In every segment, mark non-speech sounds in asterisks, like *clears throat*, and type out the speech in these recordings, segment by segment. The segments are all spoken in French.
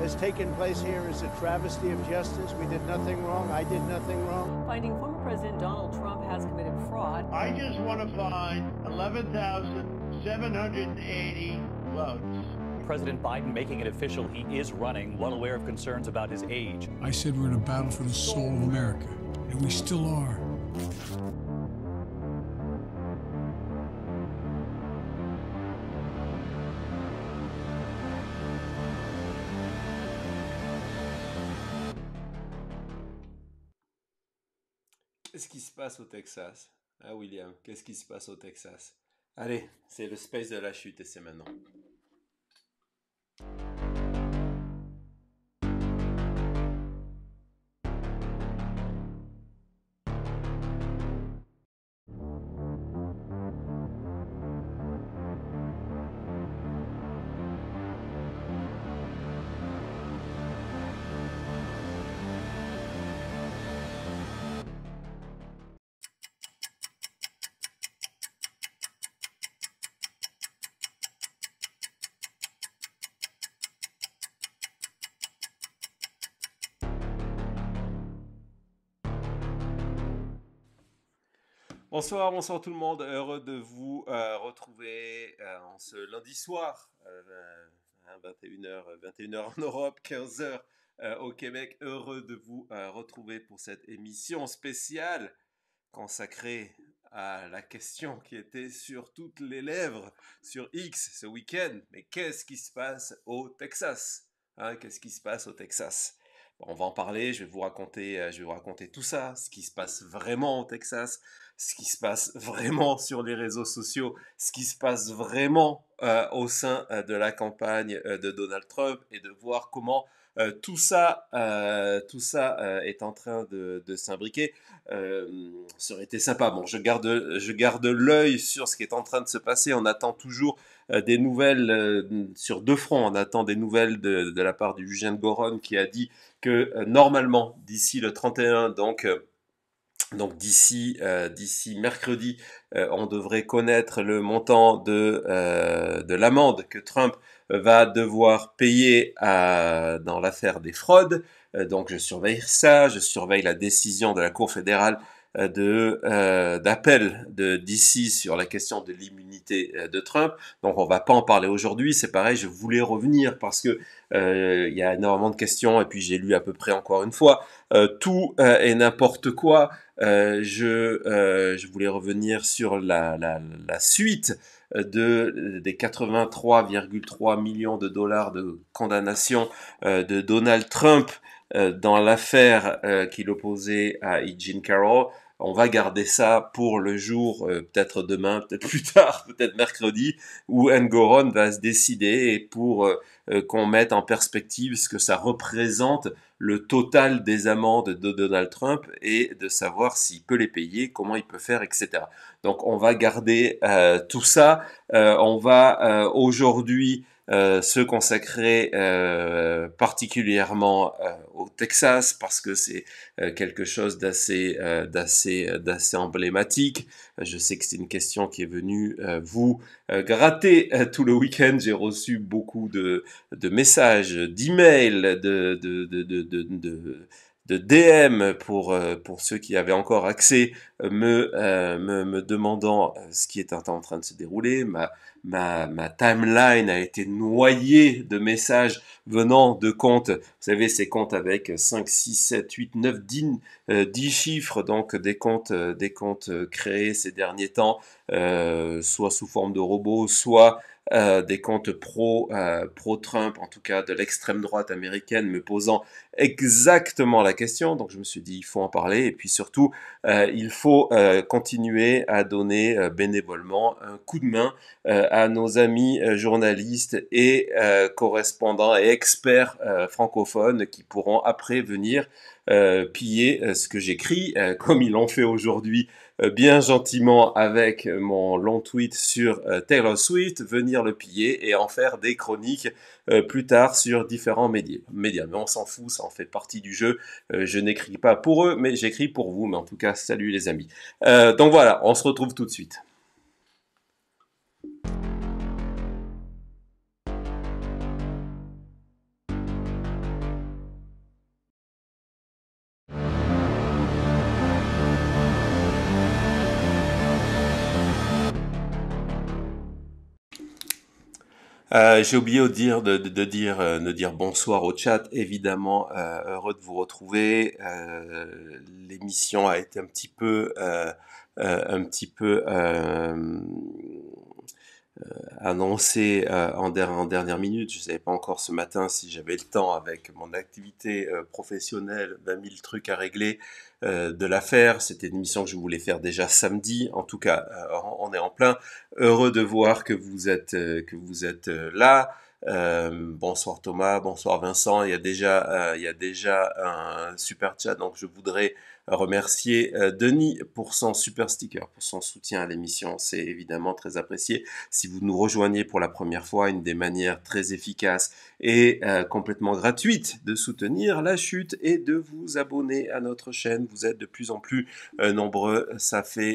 has taken place here is a travesty of justice. We did nothing wrong. I did nothing wrong. Finding former President Donald Trump has committed fraud. I just want to find 11,780 votes. President Biden making it official he is running, well aware of concerns about his age. I said we're in a battle for the soul of America, and we still are. au Texas à ah, William, qu'est-ce qui se passe au Texas Allez, c'est le space de la chute et c'est maintenant. Bonsoir, bonsoir tout le monde. Heureux de vous euh, retrouver euh, en ce lundi soir, 21h, euh, 21h hein, en Europe, 15h au Québec. Heureux de vous retrouver pour cette émission spéciale consacrée à la question qui était sur toutes les lèvres sur X ce week-end. Mais qu'est-ce qui se passe au Texas hein? Qu'est-ce qui se passe au Texas on va en parler, je vais vous raconter, euh, je vais vous raconter tout ça, ce qui se passe vraiment au Texas, ce qui se passe *laughs* vraiment sur les réseaux sociaux, ce qui se passe vraiment euh, au sein euh, de la campagne de Donald Trump et de voir comment tout ça, tout ça est en train de, s'imbriquer. ça aurait été sympa. Bon, je garde, je garde l'œil sur ce qui est en train de se passer. On attend toujours des nouvelles sur deux fronts. On attend des nouvelles de, la part du Eugène Goron qui a dit que euh, normalement, d'ici le 31, euh, donc... d'ici euh, mercredi, on devrait connaître le montant de l'amende que Trump va devoir payer dans l'affaire des fraudes. donc je surveille ça, je surveille la décision de la Cour fédérale euh, de euh, d'appel d'ici sur la question de l'immunité euh, de Trump. Donc on va pas en parler aujourd'hui. C'est pareil, je voulais revenir parce que il y a énormément de questions et puis j'ai lu à peu près encore une fois tout et n'importe quoi. je voulais revenir sur la suite des 83,3 millions de dollars de condamnation de Donald Trump dans l'affaire qu'il opposait à Eugene Carroll, on va garder ça pour le jour, euh, peut-être demain, *laughs* peut-être plus tard, peut-être mercredi, où Ngoron va se décider et pour euh, euh, qu'on mette en perspective ce que ça représente le total des amendes de Donald Trump et de savoir s'il peut les payer, comment il peut faire, etc. Donc on va garder tout ça. on va aujourd'hui euh, se consacrer euh, particulièrement euh, au Texas parce que c'est quelque chose d'assez d'assez d'assez emblématique. Je sais que c'est une question qui est venue vous gratter tout le week-end. J'ai reçu beaucoup de, de messages, d'emails, de, de, de, de, de de DM pour pour ceux qui avaient encore accès me, me, me demandant ce qui est en train de se dérouler ma, ma timeline a été noyée de messages venant de comptes, vous savez, ces comptes avec 5, 6, 7, 8, 9, 10, 10 chiffres, donc des comptes, euh, des comptes euh, créés ces derniers temps, euh, soit sous forme de robots, soit euh, des comptes euh, pro-Trump, en tout cas de l'extrême droite américaine, me posant exactement la question. Donc je me suis dit, il faut en parler. Et puis surtout, euh, il faut continuer à donner bénévolement un coup de main à nos amis journalistes et correspondants et experts francophones qui pourront après venir piller ce que j'écris, comme ils l'ont fait aujourd'hui euh, bien gentiment avec mon long tweet sur euh, Taylor Swift, venir le piller et en faire des chroniques euh, plus tard sur différents médias. Mais on s'en fout, ça en fait partie du jeu. je n'écris pas pour eux, mais j'écris pour vous. Mais en tout cas, salut les amis. donc voilà, on se retrouve tout de suite. Euh, j'ai oublié de dire, de, de, dire, euh, de dire bonsoir au chat. Évidemment, euh, heureux de vous retrouver. Euh, L'émission a été un petit peu, un petit peu euh, annoncé euh, en, dernière minute. Je ne savais pas encore ce matin si j'avais le temps avec mon activité euh, professionnelle, 20 000 trucs à régler, de la faire. C'était une mission que je voulais faire déjà samedi. En tout cas, on est en plein. Heureux de voir que vous êtes, que vous êtes là. bonsoir Thomas, bonsoir Vincent. Il y a déjà, il y a déjà un super chat, donc je voudrais remercier euh, Denis pour son super sticker, pour son soutien à l'émission. C'est évidemment très apprécié. Si vous nous rejoignez pour la première fois, une des manières très efficaces et euh, complètement gratuites de soutenir la chute et de vous abonner à notre chaîne. Vous êtes de plus en plus euh, nombreux. Ça fait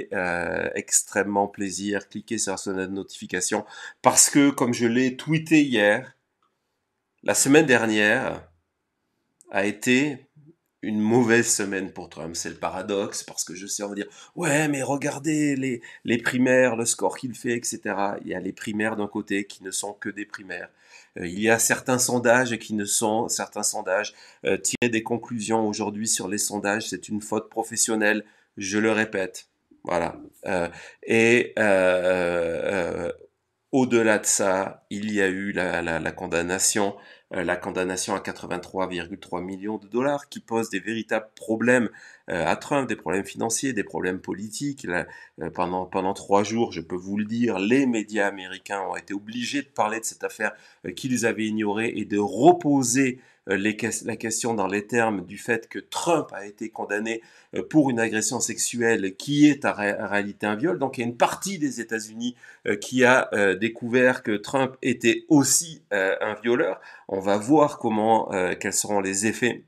extrêmement plaisir. Cliquez sur la sonnette de notification parce que, comme je l'ai tweeté hier, la semaine dernière a été une mauvaise semaine pour Trump. C'est le paradoxe, parce que je sais, on va dire, ouais, mais regardez les, les primaires, le score qu'il fait, etc. Il y a les primaires d'un côté qui ne sont que des primaires. Euh, il y a certains sondages qui ne sont, certains sondages, euh, tirer des conclusions aujourd'hui sur les sondages, c'est une faute professionnelle, je le répète. Voilà. Euh, et au-delà de ça, il y a eu la, la, la condamnation euh, la condamnation à 83,3 millions de dollars qui pose des véritables problèmes euh, à Trump, des problèmes financiers, des problèmes politiques. Euh, pendant, pendant trois jours, je peux vous le dire, les médias américains ont été obligés de parler de cette affaire qu'ils avaient ignorée et de reposer euh, la question dans les termes du fait que Trump a été condamné euh, pour une agression sexuelle qui est en réalité un viol. Donc il y a une partie des États-Unis euh, qui a découvert que Trump était aussi un violeur. On va voir comment, quels seront les effets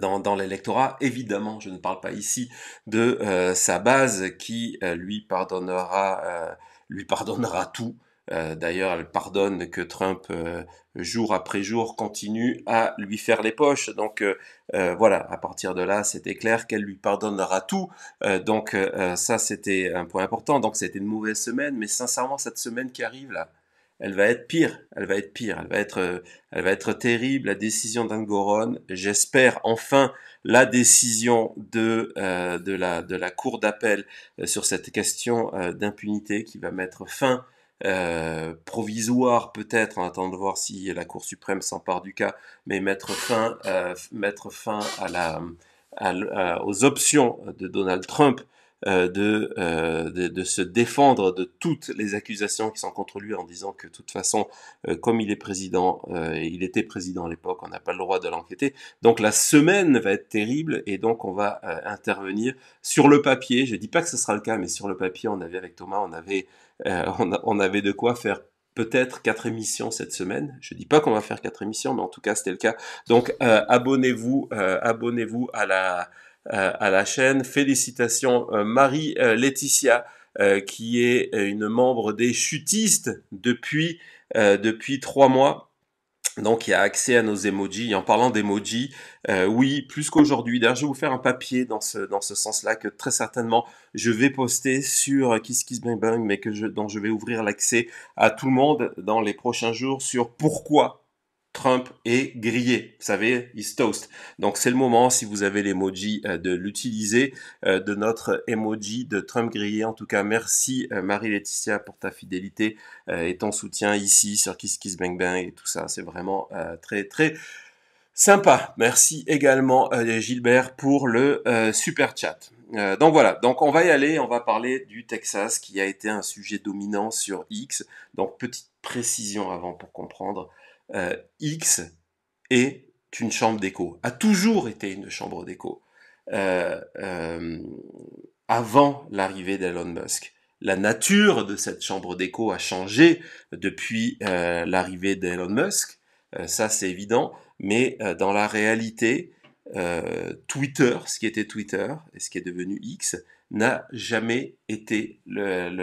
dans, l'électorat. Évidemment, je ne parle pas ici de sa base qui lui pardonnera, lui pardonnera tout. Euh, d'ailleurs, elle pardonne que Trump, euh, jour après jour, continue à lui faire les poches. Donc euh, voilà, à partir de là, c'était clair qu'elle lui pardonnera tout. donc ça, c'était un point important. Donc c'était une mauvaise semaine, mais sincèrement, cette semaine qui arrive là, elle va être pire, elle va être pire, elle va être, elle va être terrible, la décision d'Angoron. J'espère enfin la décision de, de, la, de la Cour d'appel sur cette question d'impunité qui va mettre fin euh, provisoire peut-être, en attendant de voir si la Cour suprême s'empare du cas, mais mettre fin, euh, mettre fin à la, euh, aux options de Donald Trump de, de, se défendre de toutes les accusations qui sont contre lui en disant que de toute façon, comme il est président, il était président à l'époque, on n'a pas le droit de l'enquêter. Donc la semaine va être terrible et donc on va intervenir sur le papier. Je dis pas que ce sera le cas, mais sur le papier, on avait avec Thomas, on avait euh, on, avait de quoi faire peut-être quatre émissions cette semaine. Je dis pas qu'on va faire quatre émissions, mais en tout cas c'était le cas. Donc euh, abonnez-vous, euh, abonnez-vous à la à la chaîne. Félicitations Marie Laetitia qui est une membre des chutistes depuis depuis trois mois donc il y a accès à nos emojis. Et en parlant d'emojis, euh, oui, plus qu'aujourd'hui. D'ailleurs, je vais vous faire un papier dans ce, dans ce sens-là que très certainement je vais poster sur euh, KissKissBangBang, mais que je, dont je vais ouvrir l'accès à tout le monde dans les prochains jours sur pourquoi Trump est grillé. Vous savez, il toast. Donc c'est le moment, si vous avez l'emoji, euh, de l'utiliser, euh, de notre emoji de Trump grillé. En tout cas, merci euh, Marie-Laetitia pour ta fidélité et ton soutien ici sur Kiss Kiss Bang Bang et tout ça. C'est vraiment très très sympa. Merci également Gilbert pour le super chat. donc voilà, donc on va y aller, on va parler du Texas qui a été un sujet dominant sur X. Donc petite précision avant pour comprendre. Euh, X est une chambre d'écho, a toujours été une chambre d'écho. Euh, euh, avant l'arrivée d'Elon Musk. La nature de cette chambre d'écho a changé depuis l'arrivée d'Elon Musk, ça c'est évident, mais dans la réalité, Twitter, ce qui était Twitter et ce qui est devenu X, n'a jamais été la,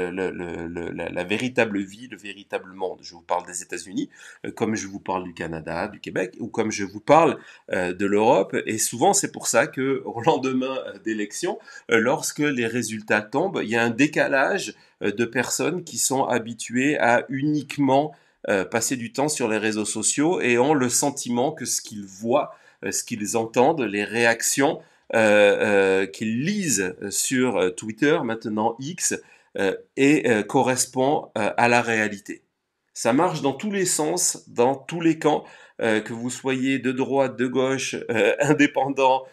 véritable vie, le véritable monde. Je vous parle des États-Unis, euh, comme je vous parle du Canada, du Québec, ou comme je vous parle euh, de l'Europe. Et souvent, c'est pour ça que *laughs* au lendemain euh, d'élection, lorsque les résultats tombent, il y a un décalage de personnes qui sont habituées à uniquement passer du temps sur les réseaux sociaux et ont le sentiment que ce qu'ils voient, ce qu'ils entendent, les réactions euh, euh, qu'ils lisent euh, sur Twitter, maintenant X, et correspond à la réalité. Ça marche dans tous les sens, dans tous les camps, que vous soyez de droite, de gauche, *laughs* indépendant,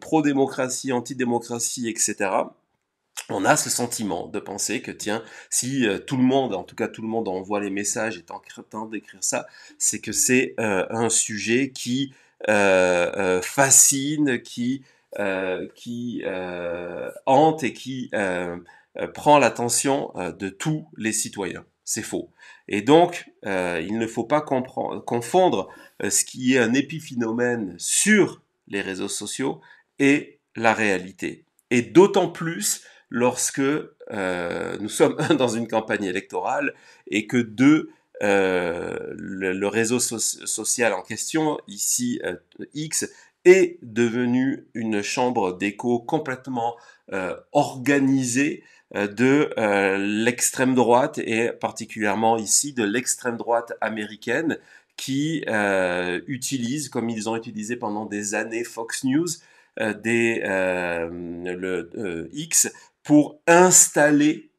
pro-démocratie, anti-démocratie, etc on a ce sentiment de penser que tiens, si tout le monde, en tout cas tout le monde envoie les messages et en train d'écrire ça, c'est que c'est un sujet qui euh, euh, fascine, qui, euh, qui hante et qui prend l'attention de tous les citoyens. C'est faux. Et donc, il ne faut pas confondre ce qui est un épiphénomène sur les réseaux sociaux et la réalité. Et d'autant plus lorsque nous sommes *laughs* dans une campagne électorale et que deux euh, le, réseau social en question, ici euh, X, est devenu une chambre d'écho complètement euh, organisée de l'extrême droite et particulièrement ici de l'extrême droite américaine qui utilise, comme ils ont utilisé pendant des années Fox News, des, X pour installer,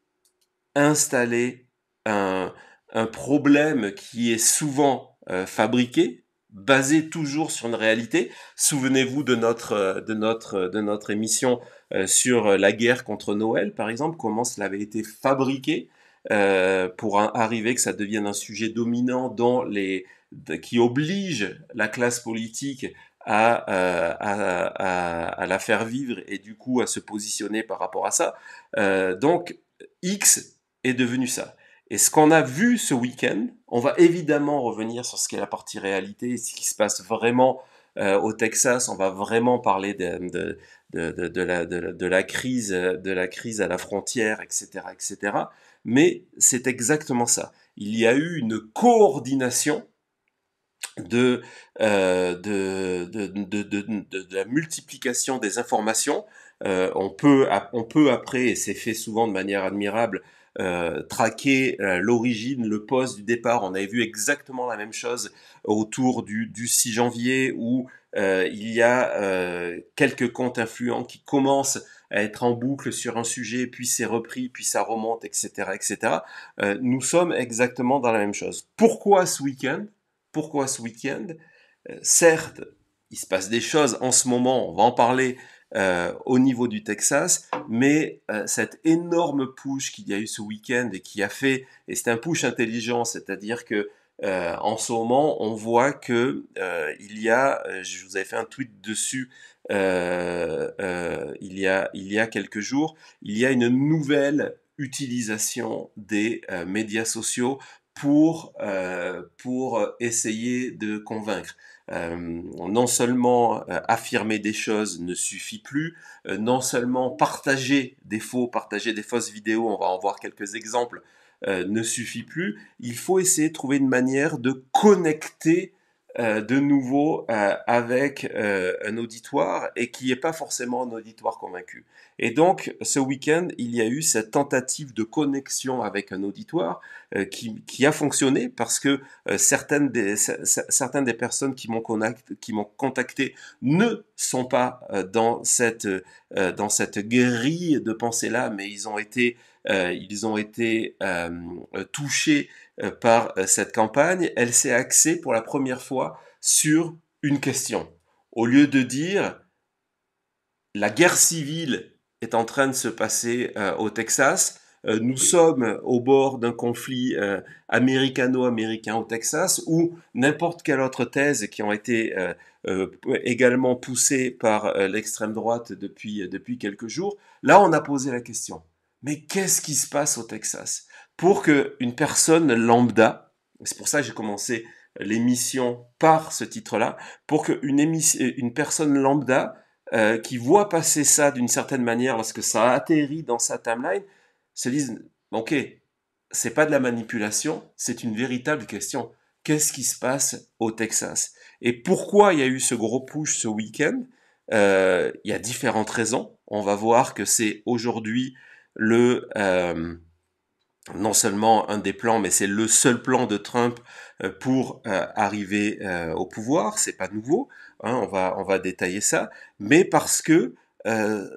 installer un, un problème qui est souvent euh, fabriqué, basé toujours sur une réalité. Souvenez-vous de notre euh, de notre de notre émission euh, sur la guerre contre Noël, par exemple, comment cela avait été fabriqué pour arriver que ça devienne un sujet dominant dans les qui oblige la classe politique à, à, la faire vivre et du coup à se positionner par rapport à ça. donc X est devenu ça. Et ce qu'on a vu ce week-end, on va évidemment revenir sur ce qu'est la partie réalité ce qui se passe vraiment euh, au Texas. On va vraiment parler de, la, crise, de la crise à la frontière, etc., etc. Mais c'est exactement ça. Il y a eu une coordination de, euh, la multiplication des informations. Euh, on peut après, et c'est fait souvent de manière admirable, euh, traquer euh, l'origine, le poste du départ. On avait vu exactement la même chose autour du, 6 janvier où euh, il y a quelques comptes influents qui commencent à être en boucle sur un sujet, puis c'est repris, puis ça remonte, etc. etc. nous sommes exactement dans la même chose. Pourquoi ce week-end Pourquoi ce week-end Certes, il se passe des choses en ce moment, on va en parler, euh, au niveau du Texas, mais euh, cette énorme push qu'il y a eu ce week-end et qui a fait, et c'est un push intelligent, c'est-à-dire que euh, en ce moment, on voit que y a, je vous avais fait un tweet dessus il y a il y a quelques jours, il y a une nouvelle utilisation des médias sociaux pour essayer de convaincre. Euh, non seulement euh, affirmer des choses ne suffit plus, euh, non seulement partager des faux, partager des fausses vidéos, on va en voir quelques exemples, ne suffit plus, il faut essayer de trouver une manière de connecter euh, de nouveau euh, avec euh, un auditoire et qui n'est pas forcément un auditoire convaincu. Et donc, ce week-end, il y a eu cette tentative de connexion avec un auditoire qui, a fonctionné parce que certaines, des, certaines des personnes qui m'ont contacté ne sont pas dans, cette, grille de pensée-là, mais ils ont été touchés euh, par euh, cette campagne, elle s'est axée pour la première fois sur une question. Au lieu de dire la guerre civile est en train de se passer euh, au Texas, nous sommes au bord d'un conflit américano-américain au Texas ou n'importe quelle autre thèse qui ont été également poussées par l'extrême droite depuis quelques jours. Là, on a posé la question. Mais qu'est-ce qui se passe au Texas pour qu'une personne lambda, c'est pour ça que j'ai commencé l'émission par ce titre-là, pour qu'une euh, une personne lambda euh, qui voit passer ça d'une certaine manière lorsque ça atterrit dans sa timeline, se dise, ok, c'est pas de la manipulation, c'est une véritable question. Qu'est-ce qui se passe au Texas Et pourquoi il y a eu ce gros push ce week-end euh, Il y a différentes raisons. On va voir que c'est aujourd'hui le non seulement un des plans, mais c'est le seul plan de Trump euh, pour euh, arriver euh, au pouvoir. C'est pas nouveau, hein, on va on va détailler ça, mais parce que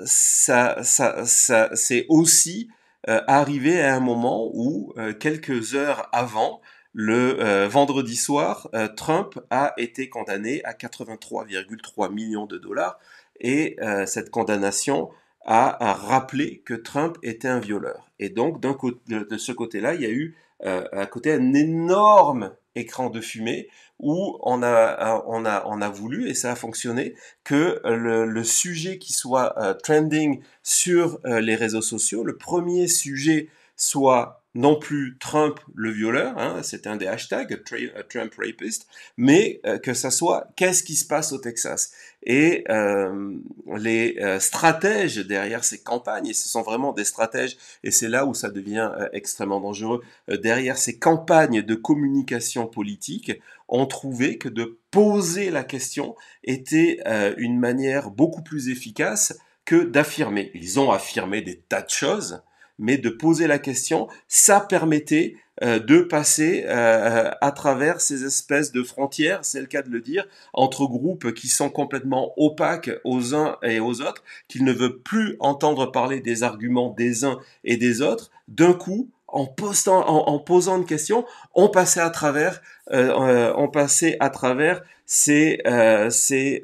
ça ça, ça c'est aussi arrivé à un moment où quelques heures avant le vendredi soir, Trump a été condamné à 83,3 millions de dollars et cette condamnation a rappelé que Trump était un violeur. Et donc, d'un de, de, ce côté-là, il y a eu euh, à côté un énorme écran de fumée où on a, on a, on a voulu, et ça a fonctionné, que le, sujet qui soit euh, trending sur euh, les réseaux sociaux, le premier sujet soit non plus Trump le violeur, hein, c'est un des hashtags, euh, Trump rapist, mais euh, que ça soit qu'est-ce qui se passe au Texas. Et euh, les stratèges derrière ces campagnes, et ce sont vraiment des stratèges, et c'est là où ça devient extrêmement dangereux, derrière ces campagnes de communication politique, ont trouvé que de poser la question était une manière beaucoup plus efficace que d'affirmer. Ils ont affirmé des tas de choses, mais de poser la question, ça permettait euh, de passer euh, à travers ces espèces de frontières, c'est le cas de le dire, entre groupes qui sont complètement opaques aux uns et aux autres, qu'ils ne veulent plus entendre parler des arguments des uns et des autres. D'un coup, en, en, posant une question, on passait à travers, euh, on passait à travers ces, ces,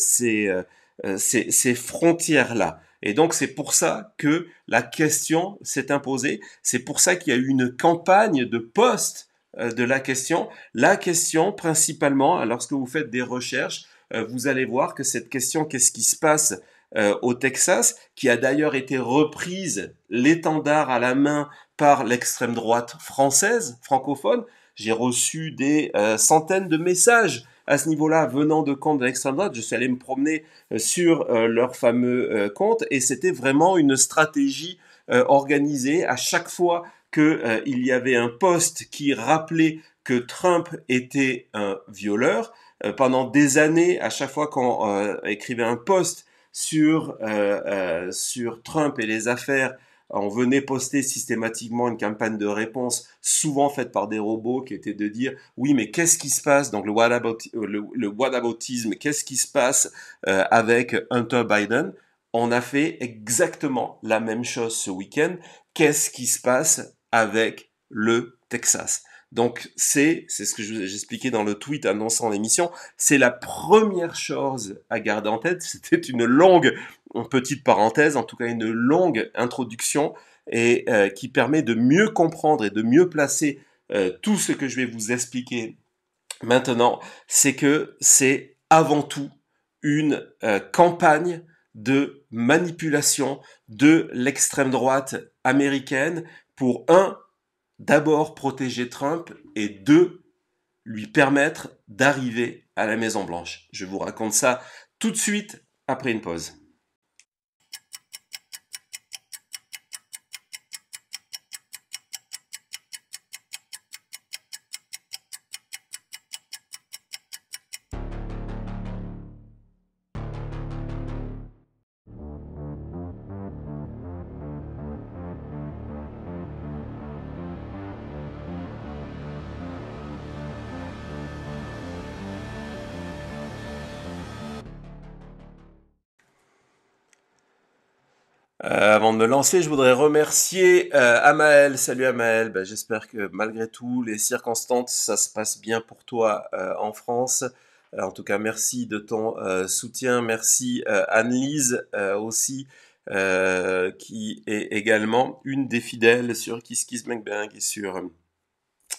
ces frontières-là. Et donc c'est pour ça que la question s'est imposée, c'est pour ça qu'il y a eu une campagne de poste euh, de la question. La question principalement, lorsque vous faites des recherches, euh, vous allez voir que cette question, qu'est-ce qui se passe euh, au Texas, qui a d'ailleurs été reprise l'étendard à la main par l'extrême droite française, francophone. J'ai reçu des centaines de messages à ce niveau-là, venant de comptes de l'extrême droite, je suis allé me promener euh, sur euh, leur fameux euh, compte et c'était vraiment une stratégie organisée à chaque fois qu'il y avait un poste qui rappelait que Trump était un violeur. pendant des années, à chaque fois qu'on écrivait un poste sur, sur Trump et les affaires on venait poster systématiquement une campagne de réponse, souvent faite par des robots, qui était de dire oui, mais qu'est-ce qui se passe Donc le whataboutisme, le, qu'est-ce qui se passe euh, avec Hunter Biden On a fait exactement la même chose ce week-end. Qu'est-ce qui se passe avec le Texas donc c'est, c'est ce que j'expliquais dans le tweet annonçant l'émission, c'est la première chose à garder en tête. *laughs* C'était une longue, petite parenthèse, en tout cas une longue introduction et euh, qui permet de mieux comprendre et de mieux placer euh, tout ce que je vais vous expliquer maintenant. C'est que c'est avant tout une euh, campagne de manipulation de l'extrême droite américaine pour un d'abord protéger Trump et deux, lui permettre d'arriver à la Maison Blanche. Je vous raconte ça tout de suite après une pause. lancé, lancer, je voudrais remercier euh, Amael. Salut Amael, ben, j'espère que malgré tout, les circonstances, ça se passe bien pour toi euh, en France. Euh, en tout cas, merci de ton soutien. Merci Anne-Lise aussi, qui est également une des fidèles sur Kiss Kiss Bang et sur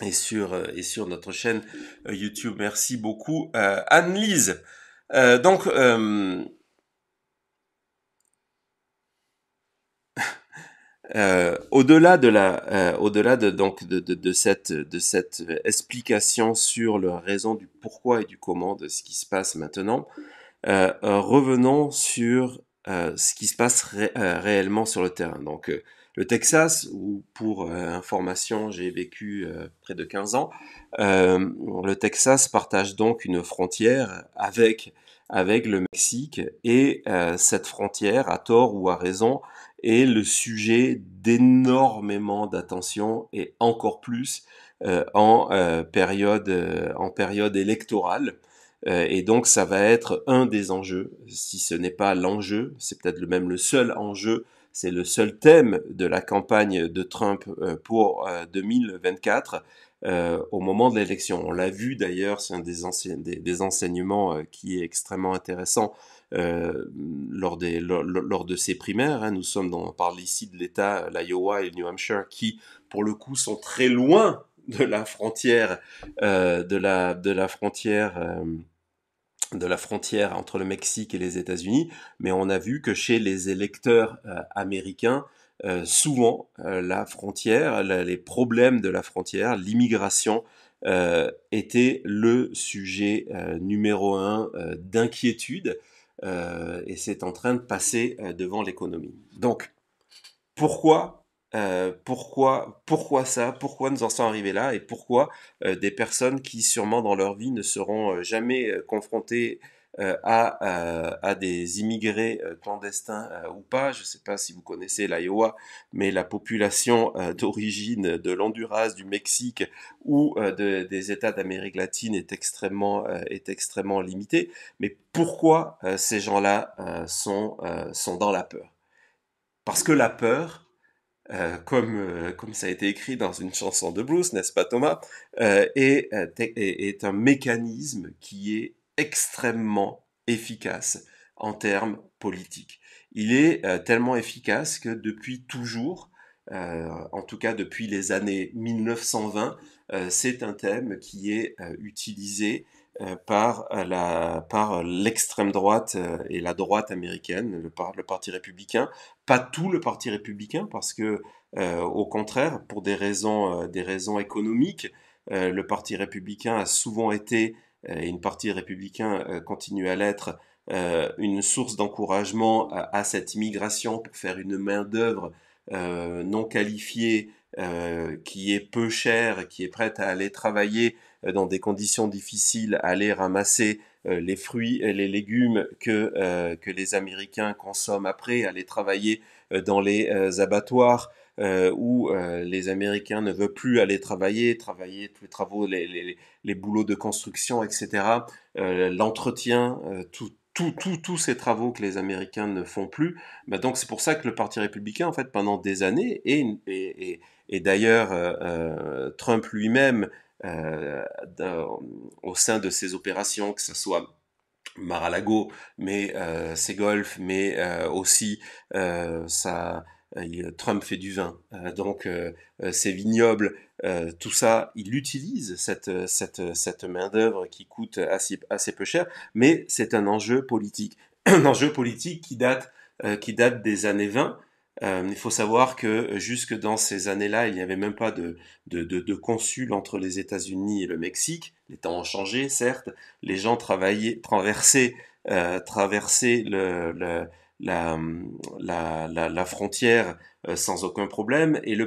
et sur, et sur notre chaîne YouTube. Merci beaucoup, Anne-Lise. donc, Euh, au-delà de la, euh, au-delà donc de, de, de, cette de cette explication sur la raison du pourquoi et du comment de ce qui se passe maintenant, euh, revenons sur ce qui se passe réellement sur le terrain. Donc le Texas, où pour information j'ai vécu près de 15 ans, le Texas partage donc une frontière avec avec le Mexique et cette frontière, à tort ou à raison, est le sujet d'énormément d'attention et encore plus euh, en, euh, période, euh, en période électorale. et donc ça va être un des enjeux, si ce n'est pas l'enjeu, c'est peut-être même le seul enjeu c'est le seul thème de la campagne de Trump euh, pour 2024. Euh, euh, au moment de l'élection. On l'a vu d'ailleurs, c'est un des, enseignements qui est extrêmement intéressant lors, de ces primaires. Hein. Nous sommes dans, on parle ici de l'État, l'Iowa et le New Hampshire, qui pour le coup sont très loin de la frontière de la frontière de la frontière entre le Mexique et les États-Unis, mais on a vu que chez les électeurs euh, américains, euh, souvent euh, la frontière, les problèmes de la frontière, l'immigration étaient le sujet numéro un d'inquiétude et c'est en train de passer devant l'économie. Donc, pourquoi euh, pourquoi, pourquoi ça, pourquoi nous en sommes arrivés là et pourquoi euh, des personnes qui sûrement dans leur vie ne seront euh, jamais confrontées à, des immigrés clandestins ou pas. Je ne sais pas si vous connaissez l'Iowa, mais la population d'origine de l'Honduras, du Mexique ou des États d'Amérique latine est extrêmement, est extrêmement limitée. Mais pourquoi ces gens-là sont, sont dans la peur Parce que la peur, euh, comme, euh, comme ça a été écrit dans une chanson de blues, n'est-ce pas Thomas, euh, est, un mécanisme qui est extrêmement efficace en termes politiques. Il est tellement efficace que depuis toujours, en tout cas depuis les années 1920, c'est un thème qui est utilisé euh, par euh, euh, l'extrême droite et la droite américaine, le, par, le parti républicain, pas tout le parti républicain parce que au contraire, pour des raisons des raisons économiques, le parti républicain a souvent été et une partie républicain continue à l'être une source d'encouragement à, cette immigration pour faire une main d'œuvre non qualifiée qui est peu chère, qui est prête à aller travailler euh, dans des conditions difficiles aller ramasser euh, les fruits et les légumes que, euh, que les Américains consomment après, aller travailler dans les abattoirs où les Américains ne veulent plus aller travailler, travailler tous les travaux, les, les, les boulots de construction, etc., l'entretien, tout, tous tout, tous ces travaux que les Américains ne font plus. Bah, donc c'est pour ça que le Parti républicain, en fait, pendant des années, et, et, et, d'ailleurs Trump lui-même euh, euh, au sein de ces opérations, que ce soit mar mais ses euh, golfs, mais aussi ça, Trump fait du vin, donc ses vignobles, tout ça, il utilise cette, cette, cette main-d'œuvre qui coûte assez, assez peu cher, mais c'est un enjeu politique, *clears throat* un enjeu politique qui date, qui date des années 20 il faut savoir que jusque dans ces années-là, il n'y avait même pas de, de, de, consul entre les États-Unis et le Mexique. Les temps ont changé, certes. Les gens travaillaient, traversaient, la, la, la, frontière sans aucun problème. Et le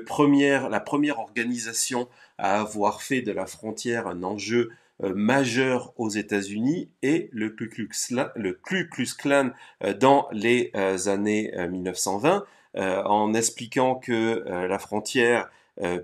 la première organisation à avoir fait de la frontière un enjeu euh, majeur aux États-Unis et le Ku Klux, le Klux Klan euh, dans les euh, années 1920, en expliquant que la frontière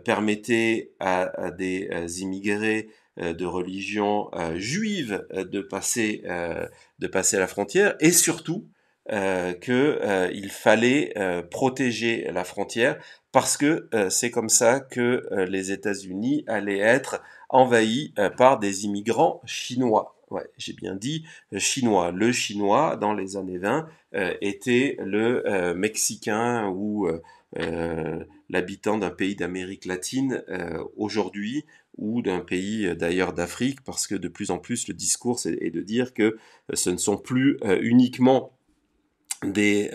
permettait à, des immigrés de religion juive de passer, de la frontière et surtout qu'il fallait protéger la frontière parce que c'est comme ça que les États-Unis allaient être envahi euh, par des immigrants chinois. j'ai bien dit euh, chinois. Le chinois, dans les années 20, euh, était le Mexicain ou l'habitant d'un pays d'Amérique latine aujourd'hui ou d'un pays d'ailleurs d'Afrique, parce que de plus en plus le discours est, de dire que ce ne sont plus uniquement des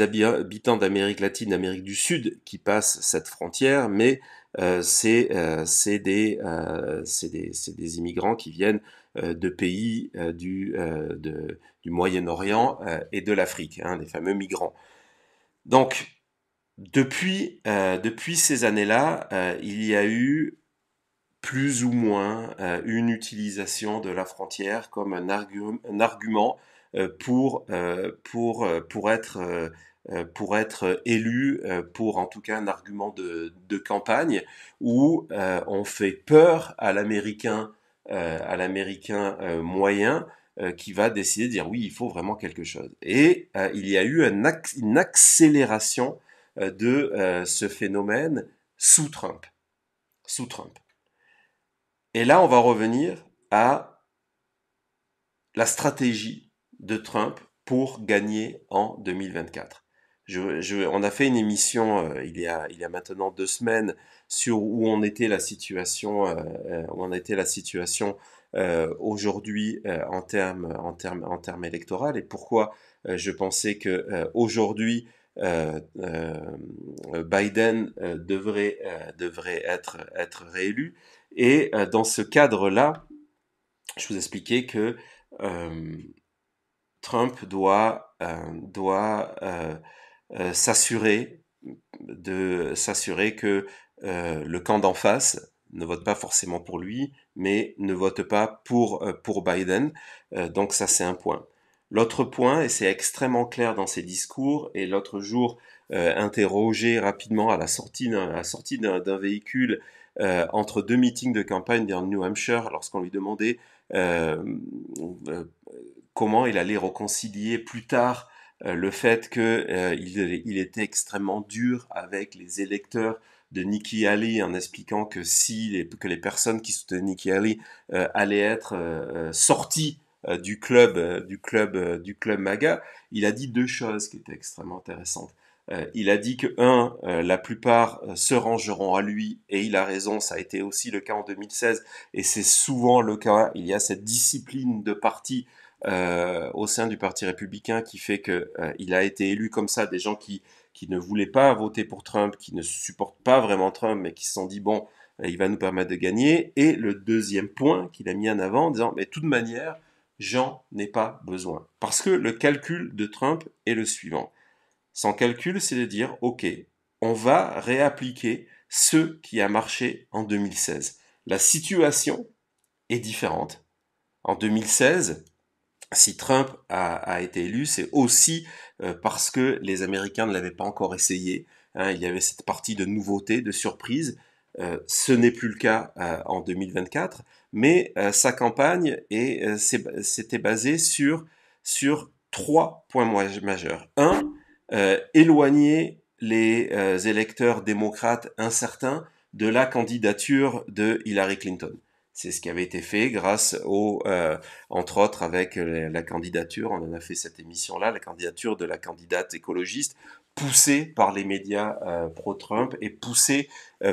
habitants d'Amérique latine, d'Amérique du Sud qui passent cette frontière, mais euh, euh, euh, c'est des, immigrants qui viennent de pays du, Moyen-Orient et de l'Afrique, hein, des fameux migrants. Donc, depuis, depuis ces années-là, il y a eu plus ou moins une utilisation de la frontière comme un, argument pour être euh, pour être euh, élu, euh, pour en tout cas un argument de, campagne, où on fait peur à l'Américain, à l'Américain moyen, qui va décider de dire oui, il faut vraiment quelque chose. Et il y a eu une accélération de ce phénomène sous Trump. Sous Trump. Et là, on va revenir à la stratégie de Trump pour gagner en 2024 on a fait une émission euh, il, y a, il y a maintenant deux semaines sur où on était la situation, euh, euh, où était la situation aujourd'hui en termes en termes en électoraux et pourquoi je pensais que aujourd'hui Biden devrait devrait être être réélu et dans ce cadre là je vous expliquais que Trump doit doit euh, s'assurer de s'assurer que euh, le camp d'en face ne vote pas forcément pour lui, mais ne vote pas pour, euh, pour Biden. donc ça, c'est un point. L'autre point, et c'est extrêmement clair dans ses discours, et l'autre jour, interrogé rapidement à la sortie d'un véhicule entre deux meetings de campagne dans New Hampshire, lorsqu'on lui demandait comment il allait réconcilier plus tard euh, le fait qu'il euh, était extrêmement dur avec les électeurs de Nikki Haley en expliquant que si les, que les personnes qui soutenaient Nikki Haley euh, allaient être sorties du club du club du club MAGA, il a dit deux choses qui étaient extrêmement intéressantes. il a dit que un, la plupart se rangeront à lui et il a raison. Ça a été aussi le cas en 2016 et c'est souvent le cas. Il y a cette discipline de parti euh, au sein du Parti républicain qui fait qu'il euh, a été élu comme ça, des gens qui, qui ne voulaient pas voter pour Trump, qui ne supportent pas vraiment Trump, mais qui se sont dit, bon, euh, il va nous permettre de gagner. Et le deuxième point qu'il a mis en avant en disant, mais de toute manière, j'en ai pas besoin. Parce que le calcul de Trump est le suivant. Son calcul, c'est de dire, OK, on va réappliquer ce qui a marché en 2016. La situation est différente. En 2016, si Trump a, été élu, c'est aussi euh, parce que les Américains ne l'avaient pas encore essayé. Hein. il y avait cette partie de nouveauté, de surprise. Euh, ce n'est plus le cas euh, en 2024, mais sa campagne s'était basée sur, sur trois points majeurs. Un, éloigner les électeurs démocrates incertains de la candidature de Hillary Clinton. C'est ce qui avait été fait grâce au, euh, entre autres, avec euh, la candidature, on en a fait cette émission-là, la candidature de la candidate écologiste poussée par les médias euh, pro-Trump et poussée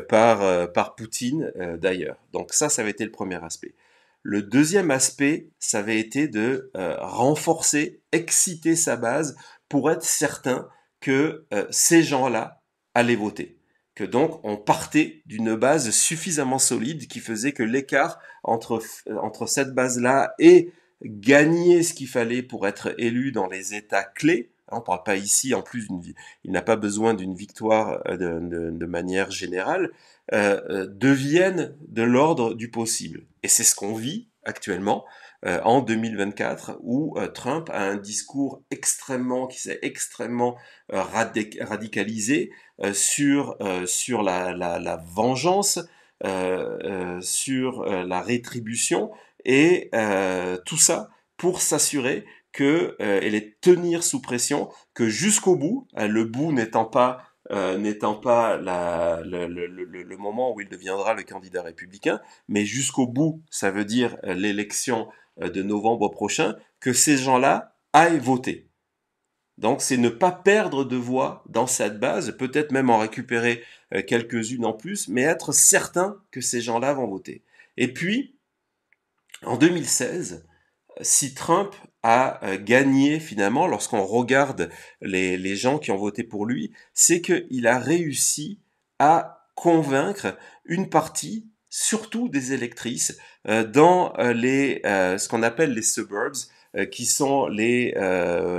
par, par Poutine d'ailleurs. Donc ça, ça avait été le premier aspect. Le deuxième aspect, ça avait été de renforcer, exciter sa base pour être certain que ces gens-là allaient voter que donc on partait d'une base suffisamment solide qui faisait que l'écart entre, euh, entre cette base-là et gagner ce qu'il fallait pour être élu dans les États clés, hein, on ne parle pas ici, en plus, il n'a pas besoin d'une victoire euh, de, manière générale, euh, euh deviennent de l'ordre du possible. Et c'est ce qu'on vit actuellement euh, en 2024 où euh, Trump a un discours extrêmement qui s'est extrêmement euh, radicalisé sur sur la, vengeance, sur la rétribution et tout ça pour s'assurer que est est tenir sous pression que jusqu'au bout, le bout n'étant pas n'étant pas le, moment où il deviendra le candidat républicain, mais jusqu'au bout, ça veut dire l'élection euh, de novembre prochain, que ces gens-là aillent voter. Donc c'est ne pas perdre de voix dans cette base, peut-être même en récupérer euh, quelques-unes en plus, mais être certain que ces gens-là vont voter. Et puis, en 2016, si Trump a euh, gagné finalement, lorsqu'on regarde les, les, gens qui ont voté pour lui, c'est qu'il a réussi à convaincre une partie surtout des électrices euh, dans euh, les euh, ce qu'on appelle les suburbs, qui sont les,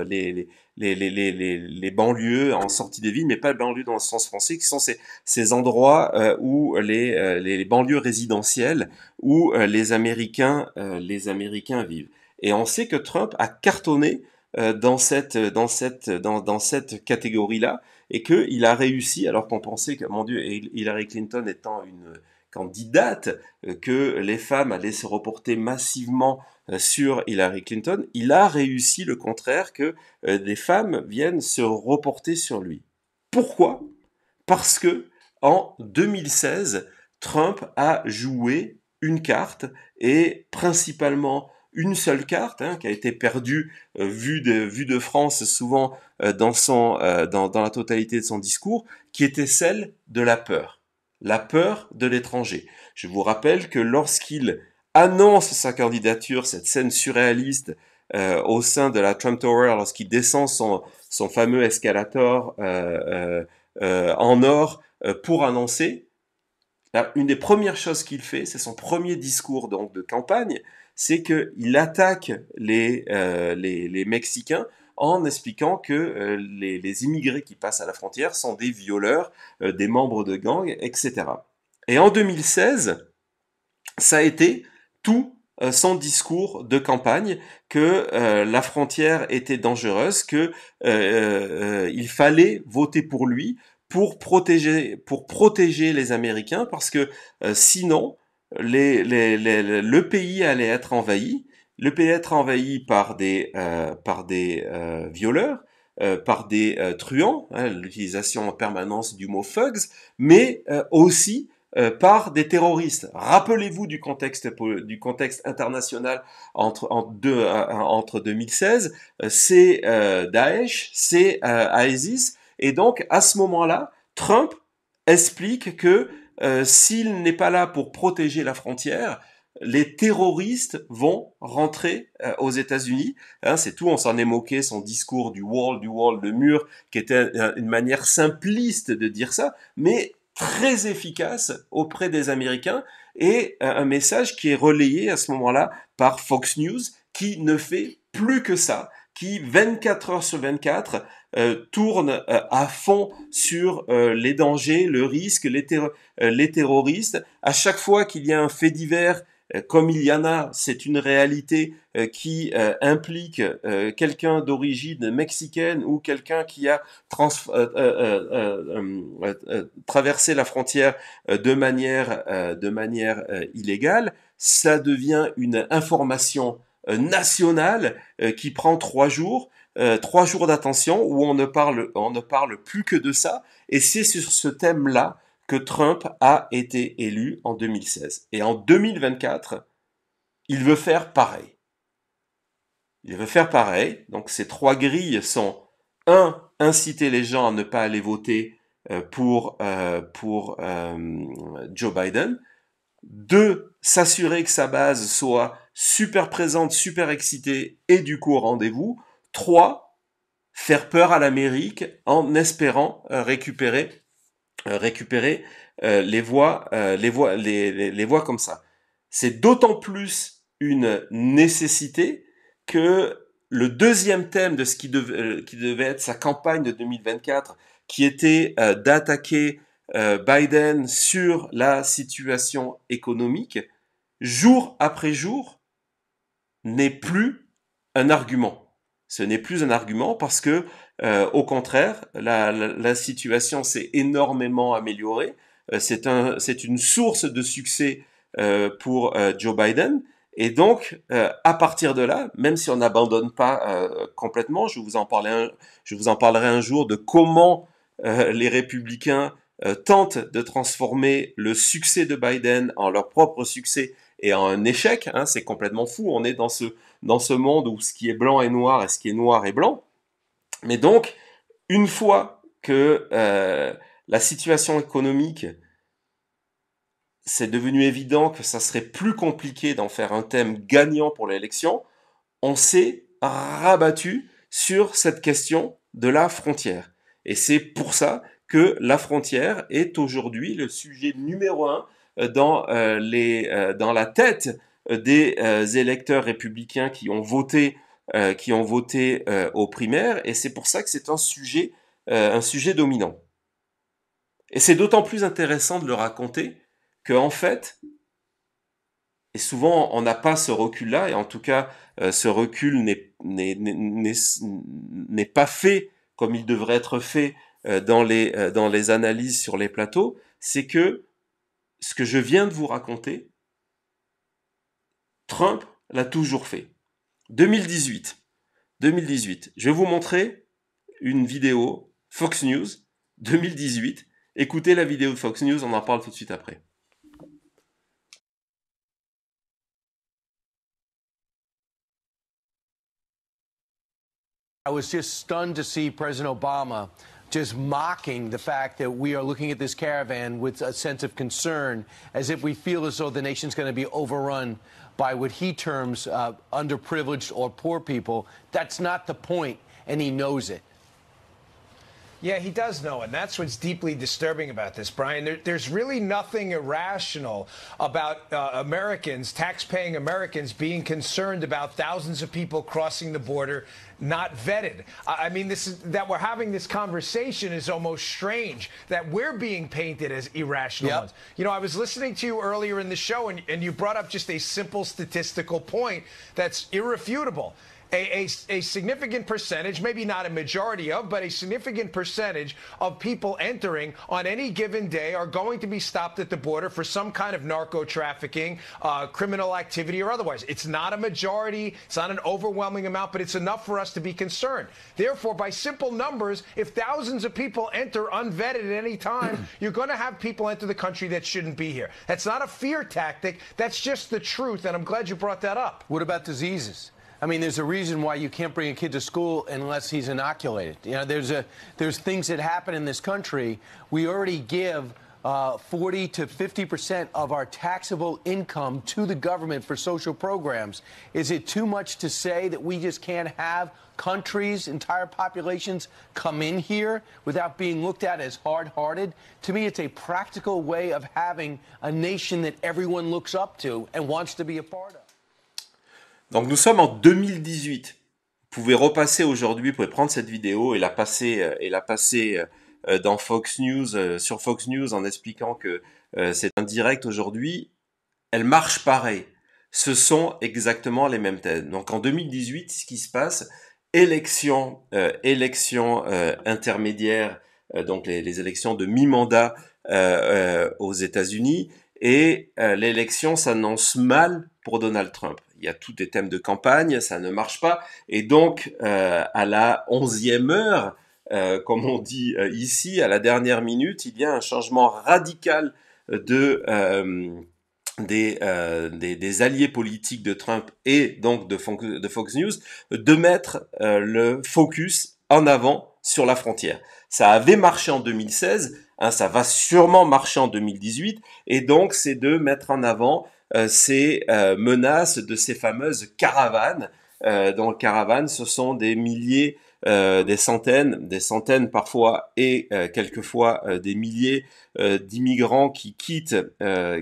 les, les, les, banlieues en sortie des villes, mais pas les banlieues dans le sens français, qui sont ces, ces endroits où les, les banlieues résidentielles où les Américains les Américains vivent. Et on sait que Trump a cartonné dans cette dans cette dans, dans cette catégorie là et qu'il a réussi alors qu'on pensait que mon Dieu Hillary Clinton étant une candidate euh, que les femmes allaient se reporter massivement euh, sur Hillary Clinton, il a réussi le contraire que euh, des femmes viennent se reporter sur lui. Pourquoi Parce que en 2016, Trump a joué une carte et principalement une seule carte hein, qui a été perdue vue de France souvent dans la totalité de son discours qui était celle de la peur la peur de l'étranger. Je vous rappelle que lorsqu'il annonce sa candidature, cette scène surréaliste euh, au sein de la Trump Tower, lorsqu'il descend son, fameux escalator euh, euh, en or pour annoncer, une des premières choses qu'il fait, c'est son premier discours donc, de campagne, c'est qu'il attaque les Mexicains en expliquant que euh, les, immigrés qui passent à la frontière sont des violeurs, euh, des membres de gangs, etc. Et en 2016, ça a été tout euh, son discours de campagne que la frontière était dangereuse, que il fallait voter pour lui pour protéger pour protéger les Américains parce que sinon le pays allait être envahi le pays être envahi par des, euh, par des euh, violeurs, euh, par des truands, hein, l'utilisation en permanence du mot fugs », mais aussi par des terroristes. Rappelez-vous du contexte du contexte international entre entre 2016, c'est Daesh, c'est ISIS, et donc à ce moment-là, Trump explique que s'il n'est pas là pour protéger la frontière, les terroristes vont rentrer euh, aux États-Unis. Hein, c'est tout, on s'en est moqué, son discours du wall, du wall, le mur, qui était euh, une manière simpliste de dire ça, mais très efficace auprès des Américains, et euh, un message qui est relayé à ce moment-là par Fox News, qui ne fait plus que ça, qui 24 heures sur 24 tourne à fond sur les dangers, le risque, les terroristes. À chaque fois qu'il y a un fait divers euh, comme il y en a, c'est une réalité euh, qui euh, implique quelqu'un d'origine mexicaine ou quelqu'un qui a traversé la frontière de manière, de manière illégale, ça devient une information nationale qui prend trois jours. trois jours d'attention où on ne parle on ne parle plus que de ça et c'est sur ce thème là que Trump a été élu en 2016. Et en 2024, il veut faire pareil. Il veut faire pareil. Donc ces trois grilles sont 1. Inciter les gens à ne pas aller voter euh, pour, euh, pour euh, Joe Biden. 2. S'assurer que sa base soit super présente, super excitée et du coup au rendez-vous. 3. Faire peur à l'Amérique en espérant récupérer euh, récupérer euh, euh, les voix, les voix, les, voix comme ça. C'est d'autant plus une nécessité que le deuxième thème de ce qui, qui devait être sa campagne de 2024, qui était d'attaquer Biden sur la situation économique, jour après jour, n'est plus un argument. Ce n'est plus un argument parce que euh, au contraire, la, situation s'est énormément améliorée. Euh, c'est une source de succès euh, pour Joe Biden. Et donc, à partir de là, même si on n'abandonne pas complètement, je vous, en je vous, en parlerai un jour de comment les républicains tentent de transformer le succès de Biden en leur propre succès et en un échec. Hein, c'est complètement fou. On est dans ce, dans ce monde où ce qui est blanc est noir et ce qui est noir est blanc. Mais donc, une fois que euh, la situation économique, c'est devenu évident que ça serait plus compliqué d'en faire un thème gagnant pour l'élection, on s'est rabattu sur cette question de la frontière. Et c'est pour ça que la frontière est aujourd'hui le sujet numéro un euh, dans, euh, les, dans la tête des électeurs républicains qui ont voté euh, qui ont voté euh, aux primaires, et c'est pour ça que c'est un sujet, euh, un sujet dominant. Et c'est d'autant plus intéressant de le raconter que, fait, et souvent on n'a pas ce recul-là, et en tout cas, ce recul n'est pas fait comme il devrait être fait dans les, dans les analyses sur les plateaux, c'est que ce que je viens de vous raconter, Trump l'a toujours fait. 2018. 2018. Je vais vous montrer une vidéo Fox News 2018. Écoutez la vidéo de Fox News, on en parle tout de suite après. I was just stunned to see President Obama just mocking the fact that we are looking at this caravan with a sense of concern, as if we feel as though the nation's going to be overrun by what he terms uh, underprivileged or poor people. That's not the point, and he knows it. Yeah, he does know, and that's what's deeply disturbing about this, Brian. There, there's really nothing irrational about uh, Americans, tax-paying Americans, being concerned about thousands of people crossing the border not vetted. I, I mean, this is, that we're having this conversation is almost strange that we're being painted as irrational yep. ones. You know, I was listening to you earlier in the show, and, and you brought up just a simple statistical point that's irrefutable a, a, a, significant percentage, maybe not a majority of, but a significant percentage of people entering on any given day are going to be stopped at the border for some kind of narco trafficking, uh, criminal activity, or otherwise. It's not a majority, it's not an overwhelming amount, but it's enough for us to be concerned. Therefore, by simple numbers, if thousands of people enter unvetted at any time, *clears throat* you're going to have people enter the country that shouldn't be here. That's not a fear tactic, that's just the truth, and I'm glad you brought that up. What about diseases? I mean, there's a reason why you can't bring a kid to school unless he's inoculated. You know, there's a there's things that happen in this country. We already give uh, 40 to 50 percent of our taxable income to the government for social programs. Is it too much to say that we just can't have countries, entire populations come in here without being looked at as hard hearted? To me, it's a practical way of having a nation that everyone looks up to and wants to be a part of. Donc nous sommes en 2018. Vous pouvez repasser aujourd'hui, vous pouvez prendre cette vidéo et la passer euh, et la passer euh, euh, dans Fox News, sur Fox News en expliquant que c'est un direct aujourd'hui. Elle marche pareil. Ce sont exactement les mêmes thèmes. Donc en 2018, ce qui se passe, élection, élection intermédiaire, donc les, les, élections de mi-mandat aux États-Unis, et l'élection s'annonce mal pour Donald Trump il y a tous des thèmes de campagne, ça ne marche pas. Et donc, euh, à la onzième heure, euh, comme on dit euh, ici, à la dernière minute, il y a un changement radical des, alliés politiques de Trump et donc de, Fox, News de mettre le focus en avant sur la frontière. Ça avait marché en 2016, hein, ça va sûrement marcher en 2018, et donc c'est de mettre en avant euh, ces euh, menaces de ces fameuses caravanes. Euh, dans le caravanes, ce sont des milliers des centaines, des centaines parfois et quelquefois des milliers d'immigrants qui quittent,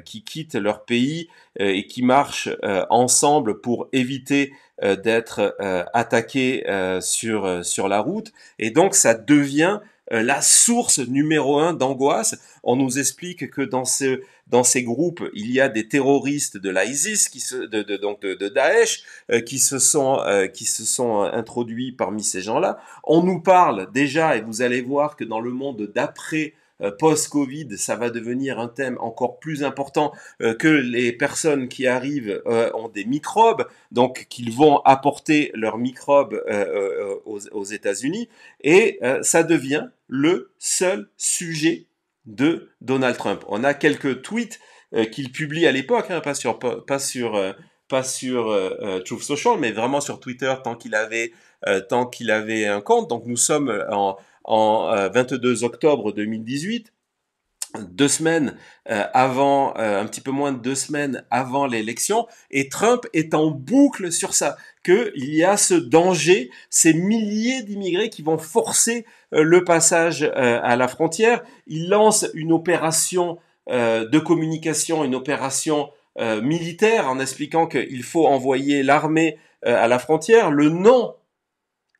qui quittent leur pays et qui marchent ensemble pour éviter d'être attaqués sur sur la route. Et donc ça devient euh, la source numéro un d'angoisse. On nous explique que dans, ce, dans ces groupes, il y a des terroristes de l'ISIS, de, donc de, Daesh, euh, qui, se sont, euh, qui se sont introduits parmi ces gens-là. On nous parle déjà, et vous allez voir que dans le monde d'après euh, post-Covid, ça va devenir un thème encore plus important euh, que les personnes qui arrivent euh, ont des microbes, donc qu'ils vont apporter leurs microbes aux, États-Unis, et ça devient le seul sujet de Donald Trump. On a quelques tweets qu'il publie à l'époque, hein, pas sur, pas sur pas sur Truth Social, mais vraiment sur Twitter tant qu'il avait tant qu'il avait un compte. Donc nous sommes en, en 22 euh, octobre 2018 deux semaines euh, avant, euh, un petit peu moins de deux semaines avant l'élection, et Trump est en boucle sur ça, qu'il y a ce danger, ces milliers d'immigrés qui vont forcer le passage à la frontière. Il lance une opération de communication, une opération militaire en expliquant qu'il faut envoyer l'armée à la frontière. Le nom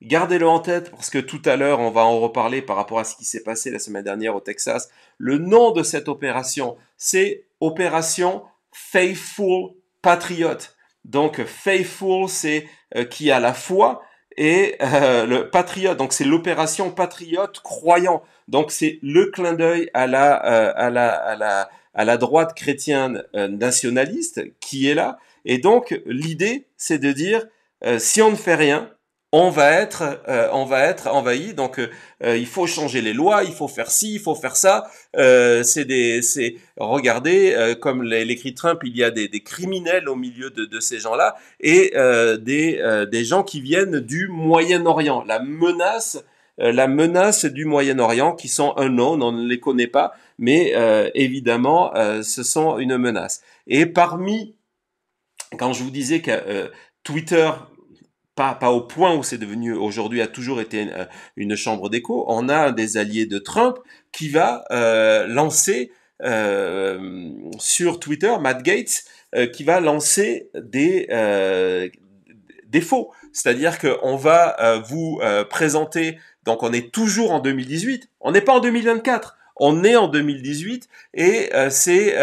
Gardez-le en tête parce que tout à l'heure, on va en reparler par rapport à ce qui s'est passé la semaine dernière au Texas. Le nom de cette opération, c'est Opération Faithful Patriot. Donc, Faithful, c'est euh, qui a la foi et euh, le patriote. Donc, c'est l'opération patriote croyant. Donc, c'est le clin d'œil à la, euh, à à la, à la droite chrétienne nationaliste qui est là. Et donc, l'idée, c'est de dire, si on ne fait rien, on va être, euh, on va être envahi. Donc, euh, euh, il faut changer les lois, il faut faire ci, il faut faire ça. c'est des, c'est regardez comme l'écrit Trump, il y a des, criminels au milieu de, ces gens-là et des des gens qui viennent du Moyen-Orient. La menace, la menace du Moyen-Orient qui sont nom, on ne les connaît pas, mais évidemment, ce sont une menace. Et parmi quand je vous disais que Twitter pas, pas au point où c'est devenu aujourd'hui a toujours été euh, une, chambre d'écho. On a des alliés de Trump qui va euh, lancer euh, sur Twitter Matt Gates qui va lancer des des faux, c'est-à-dire qu'on va vous présenter. Donc on est toujours en 2018, on n'est pas en 2024. On est en 2018 et ces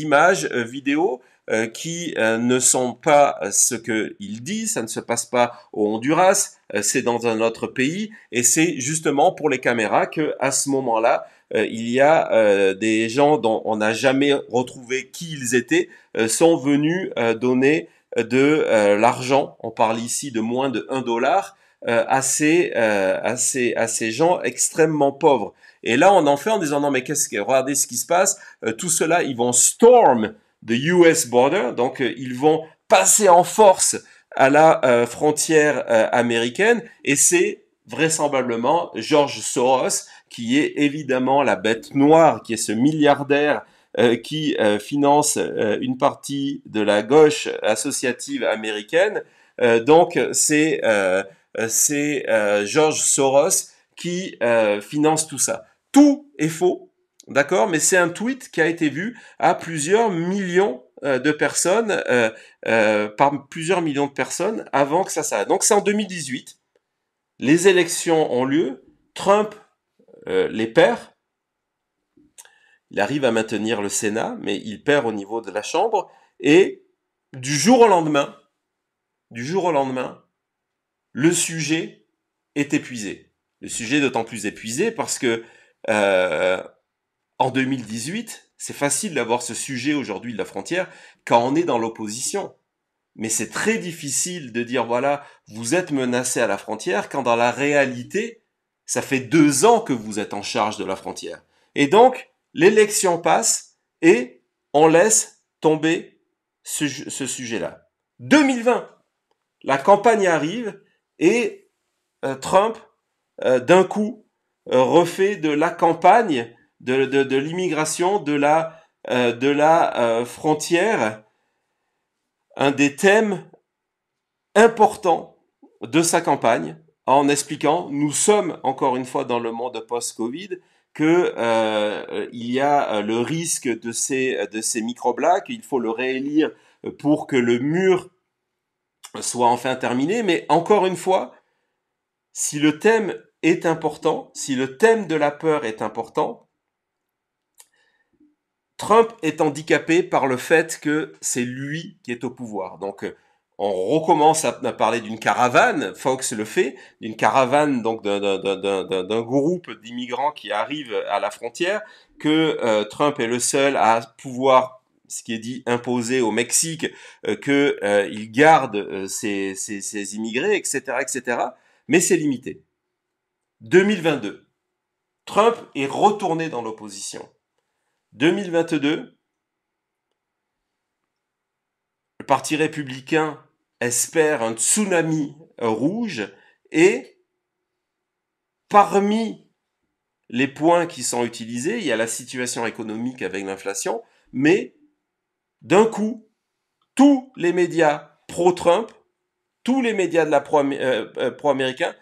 images vidéos, euh, qui euh, ne sont pas euh, ce qu'ils disent, ça ne se passe pas au Honduras, c'est dans un autre pays, et c'est justement pour les caméras que à ce moment-là, il y a des gens dont on n'a jamais retrouvé qui ils étaient, sont venus donner de l'argent, on parle ici de moins de 1 dollar, à, ces, à, ces, à ces gens extrêmement pauvres. Et là, on en fait en disant, non mais qu'est-ce que, regardez ce qui se passe, tout cela, ils vont storm the US border, donc euh, ils vont passer en force à la euh, frontière euh, américaine, et c'est vraisemblablement George Soros, qui est évidemment la bête noire, qui est ce milliardaire qui finance une partie de la gauche associative américaine. donc c'est c'est George Soros qui finance tout ça. Tout est faux, D'accord Mais c'est un tweet qui a été vu à plusieurs millions euh, de personnes, euh, euh, par plusieurs millions de personnes avant que ça s'arrête. Donc c'est en 2018, les élections ont lieu, Trump les perd, il arrive à maintenir le Sénat, mais il perd au niveau de la Chambre, et du jour au lendemain, du jour au lendemain, le sujet est épuisé. Le sujet est d'autant plus épuisé parce que en 2018, c'est facile d'avoir ce sujet aujourd'hui de la frontière quand on est dans l'opposition. Mais c'est très difficile de dire voilà, vous êtes menacé à la frontière quand dans la réalité, ça fait deux ans que vous êtes en charge de la frontière. Et donc, l'élection passe et on laisse tomber ce, sujet-là. 2020, la campagne arrive et euh, Trump, euh, d'un coup, euh, refait de la campagne de, l'immigration, de la, euh, de la euh, frontière, un des thèmes importants de sa campagne, en expliquant, nous sommes encore une fois dans le monde post-Covid, que euh, y a le risque de ces de ces micro il faut le réélire pour que le mur soit enfin terminé. Mais encore une fois, si le thème est important, si le thème de la peur est important, Trump est handicapé par le fait que c'est lui qui est au pouvoir. Donc, euh, on recommence à, parler d'une caravane, Fox le fait, d'une caravane donc d'un groupe d'immigrants qui arrivent à la frontière, que euh, Trump est le seul à pouvoir ce qui est dit imposer au Mexique, euh, qu'il garde ses, ses immigrés, etc., etc. Mais c'est limité. 2022, Trump est retourné dans l'opposition. 2022, le Parti républicain espère un tsunami rouge et parmi les points qui sont utilisés, il y a la situation économique avec l'inflation, mais d'un coup, tous les médias pro-Trump, tous les médias de la euh, euh, pro-américain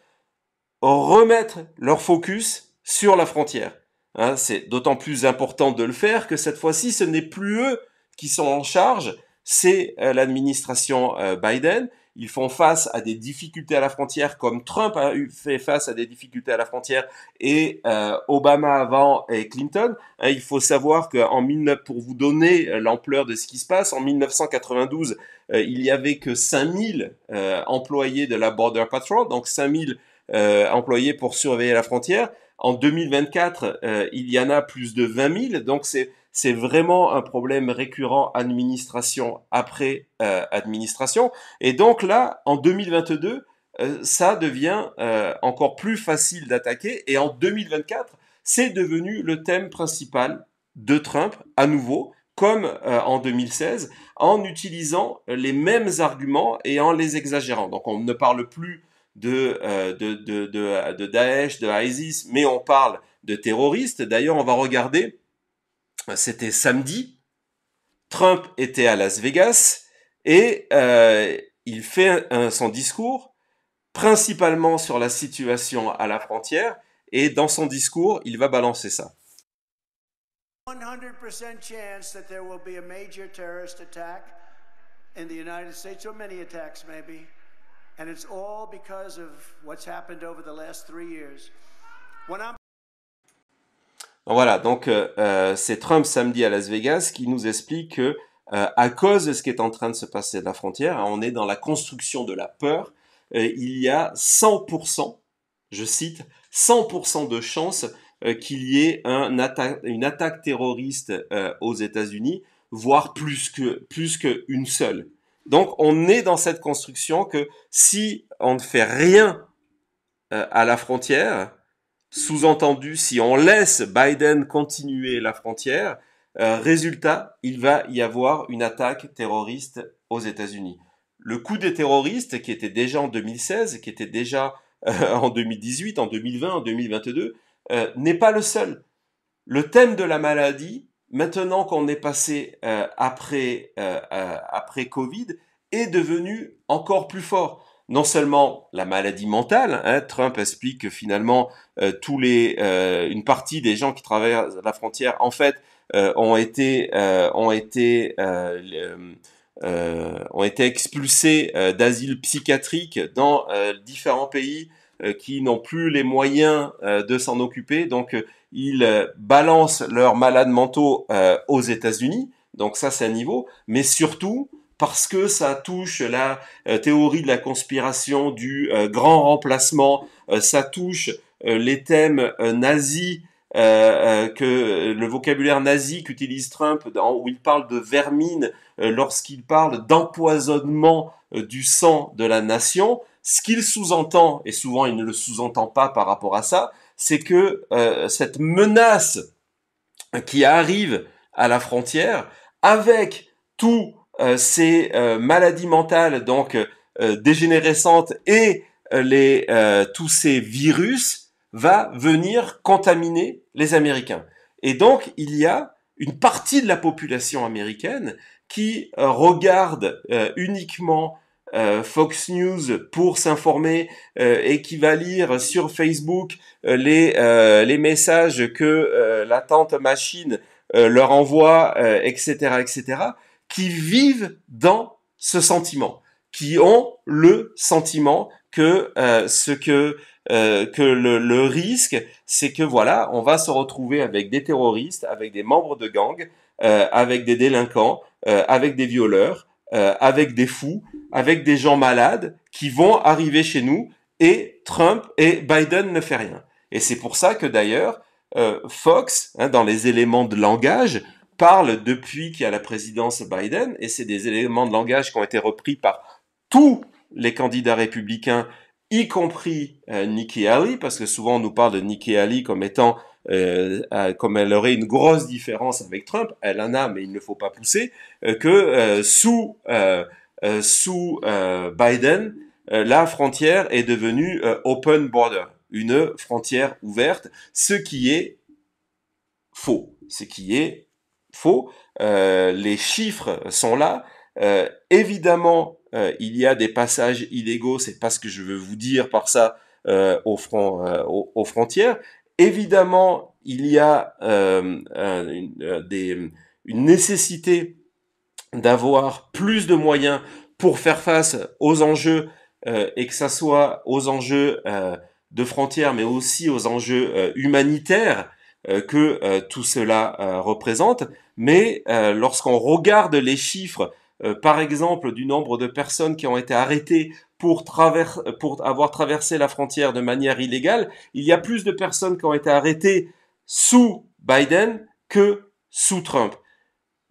remettent leur focus sur la frontière. Hein, c'est d'autant plus important de le faire que cette fois-ci, ce n'est plus eux qui sont en charge, c'est euh, l'administration euh, Biden. Ils font face à des difficultés à la frontière comme Trump a fait face à des difficultés à la frontière et euh, Obama avant et Clinton. Hein, il faut savoir qu'en 19, pour vous donner l'ampleur de ce qui se passe, en 1992, il y avait que 5000 employés de la Border Patrol, donc 5000 employés pour surveiller la frontière. En 2024, euh, il y en a plus de 20 000. Donc c'est c'est vraiment un problème récurrent administration après euh, administration. Et donc là, en 2022, euh, ça devient encore plus facile d'attaquer. Et en 2024, c'est devenu le thème principal de Trump à nouveau comme en 2016, en utilisant les mêmes arguments et en les exagérant. Donc on ne parle plus euh, de, de, de, de, Daesh, de ISIS, mais on parle de terroristes. D'ailleurs, on va regarder, c'était samedi, Trump était à Las Vegas et euh, il fait son discours principalement sur la situation à la frontière et dans son discours, il va balancer ça. 100% chance that there will be a major terrorist attack in the United States, or many attacks maybe. And it's all because of what's happened over the last years. voilà, donc euh, euh, c'est Trump samedi à Las Vegas qui nous explique que euh, à cause de ce qui est en train de se passer à la frontière, hein, on est dans la construction de la peur, il y a 100%, je cite, 100% de chances qu'il y ait un une attaque terroriste aux États-Unis, voire plus que plus qu'une seule. Donc on est dans cette construction que si on ne fait rien euh, à la frontière, sous-entendu si on laisse Biden continuer la frontière, euh, résultat, il va y avoir une attaque terroriste aux États-Unis. Le coup des terroristes qui était déjà en 2016, qui était déjà euh, en 2018, en 2020, en 2022, n'est pas le seul. Le thème de la maladie maintenant qu'on est passé euh, après, euh, euh, après Covid, est devenu encore plus fort. Non seulement la maladie mentale, hein, Trump explique que finalement tous les, une partie des gens qui traversent la frontière en fait ont été, ont été, ont été expulsés d'asile psychiatrique dans différents pays qui n'ont plus les moyens de s'en occuper. Donc ils euh, balancent leurs malades mentaux euh, aux États-Unis. Donc ça, c'est un niveau. Mais surtout, parce que ça touche la euh, théorie de la conspiration du grand remplacement, ça touche les thèmes nazis, que le vocabulaire nazi qu'utilise Trump, où il parle de vermine lorsqu'il parle d'empoisonnement du sang de la nation. Ce qu'il sous-entend, et souvent il ne le sous-entend pas par rapport à ça, c'est que euh, cette menace qui arrive à la frontière, avec tous euh, ces euh, maladies mentales donc dégénérescentes et les, tous ces virus, va venir contaminer les Américains. Et donc il y a une partie de la population américaine qui regarde uniquement euh, Fox News pour s'informer euh, et qui va lire sur Facebook euh, les, les messages que la tante machine leur envoie, etc., etc., qui vivent dans ce sentiment, qui ont le sentiment que ce que que le, risque, c'est que voilà, on va se retrouver avec des terroristes, avec des membres de gangs, avec des délinquants, avec des violeurs, avec des fous, avec des gens malades qui vont arriver chez nous et Trump et Biden ne fait rien. Et c'est pour ça que d'ailleurs, euh, Fox, hein, dans les éléments de langage, parle depuis qu'il y a la présidence Biden, et c'est des éléments de langage qui ont été repris par tous les candidats républicains, y compris euh, Nikki Haley, parce que souvent on nous parle de Nikki Haley comme étant, euh, comme elle aurait une grosse différence avec Trump, elle en a, mais il ne faut pas pousser, que sous euh, sous euh, Biden, euh, la frontière est devenue open border, une frontière ouverte, ce qui est faux, ce qui est faux. les chiffres sont là. évidemment, il y a des passages illégaux, c'est pas ce que je veux vous dire par ça aux, frontières. Évidemment, il y a une nécessité d'avoir plus de moyens pour faire face aux enjeux euh, et que ce soit aux enjeux euh, de frontières mais aussi aux enjeux euh, humanitaires que tout cela représente. Mais lorsqu'on regarde les chiffres, par exemple, du nombre de personnes qui ont été arrêtées pour, pour avoir traversé la frontière de manière illégale, il y a plus de personnes qui ont été arrêtées sous Biden que sous Trump.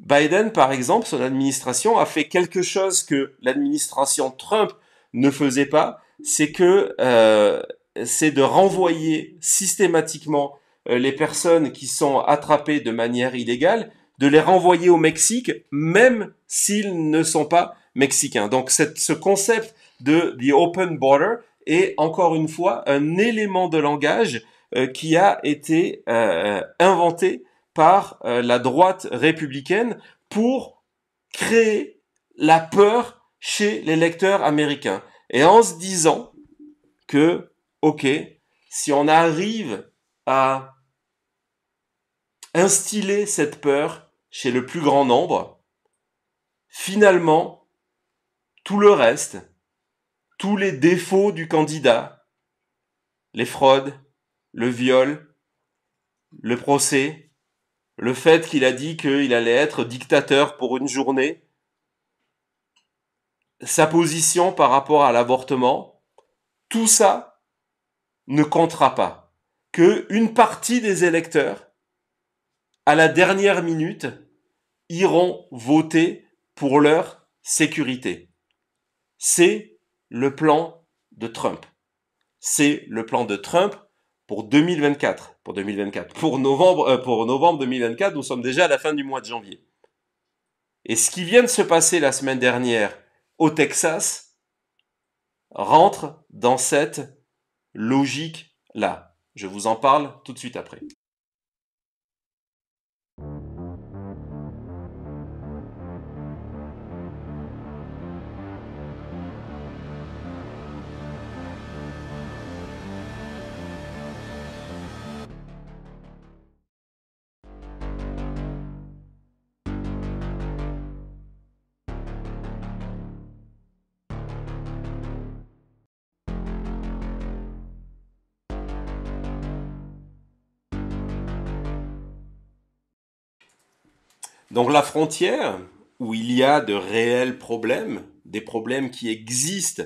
Biden, par exemple, son administration a fait quelque chose que l'administration Trump ne faisait pas, c'est que euh, c'est de renvoyer systématiquement euh, les personnes qui sont attrapées de manière illégale, de les renvoyer au Mexique, même s'ils ne sont pas mexicains. Donc ce concept de the open border est encore une fois un élément de langage euh, qui a été euh, inventé par euh, la droite républicaine pour créer la peur chez les lecteurs américains. Et en se disant que, ok, si on arrive à instiller cette peur chez le plus grand nombre, finalement, tout le reste, tous les défauts du candidat, les fraudes, le viol, le procès, le fait qu'il a dit qu'il allait être dictateur pour une journée, sa position par rapport à l'avortement, tout ça ne comptera pas. Que une partie des électeurs, à la dernière minute, iront voter pour leur sécurité. C'est le plan de Trump. C'est le plan de Trump pour 2024, pour 2024, pour novembre, euh, pour novembre 2024, nous sommes déjà à la fin du mois de janvier. Et ce qui vient de se passer la semaine dernière au Texas rentre dans cette logique-là. Je vous en parle tout de suite après. Donc la frontière où il y a de réels problèmes, des problèmes qui existent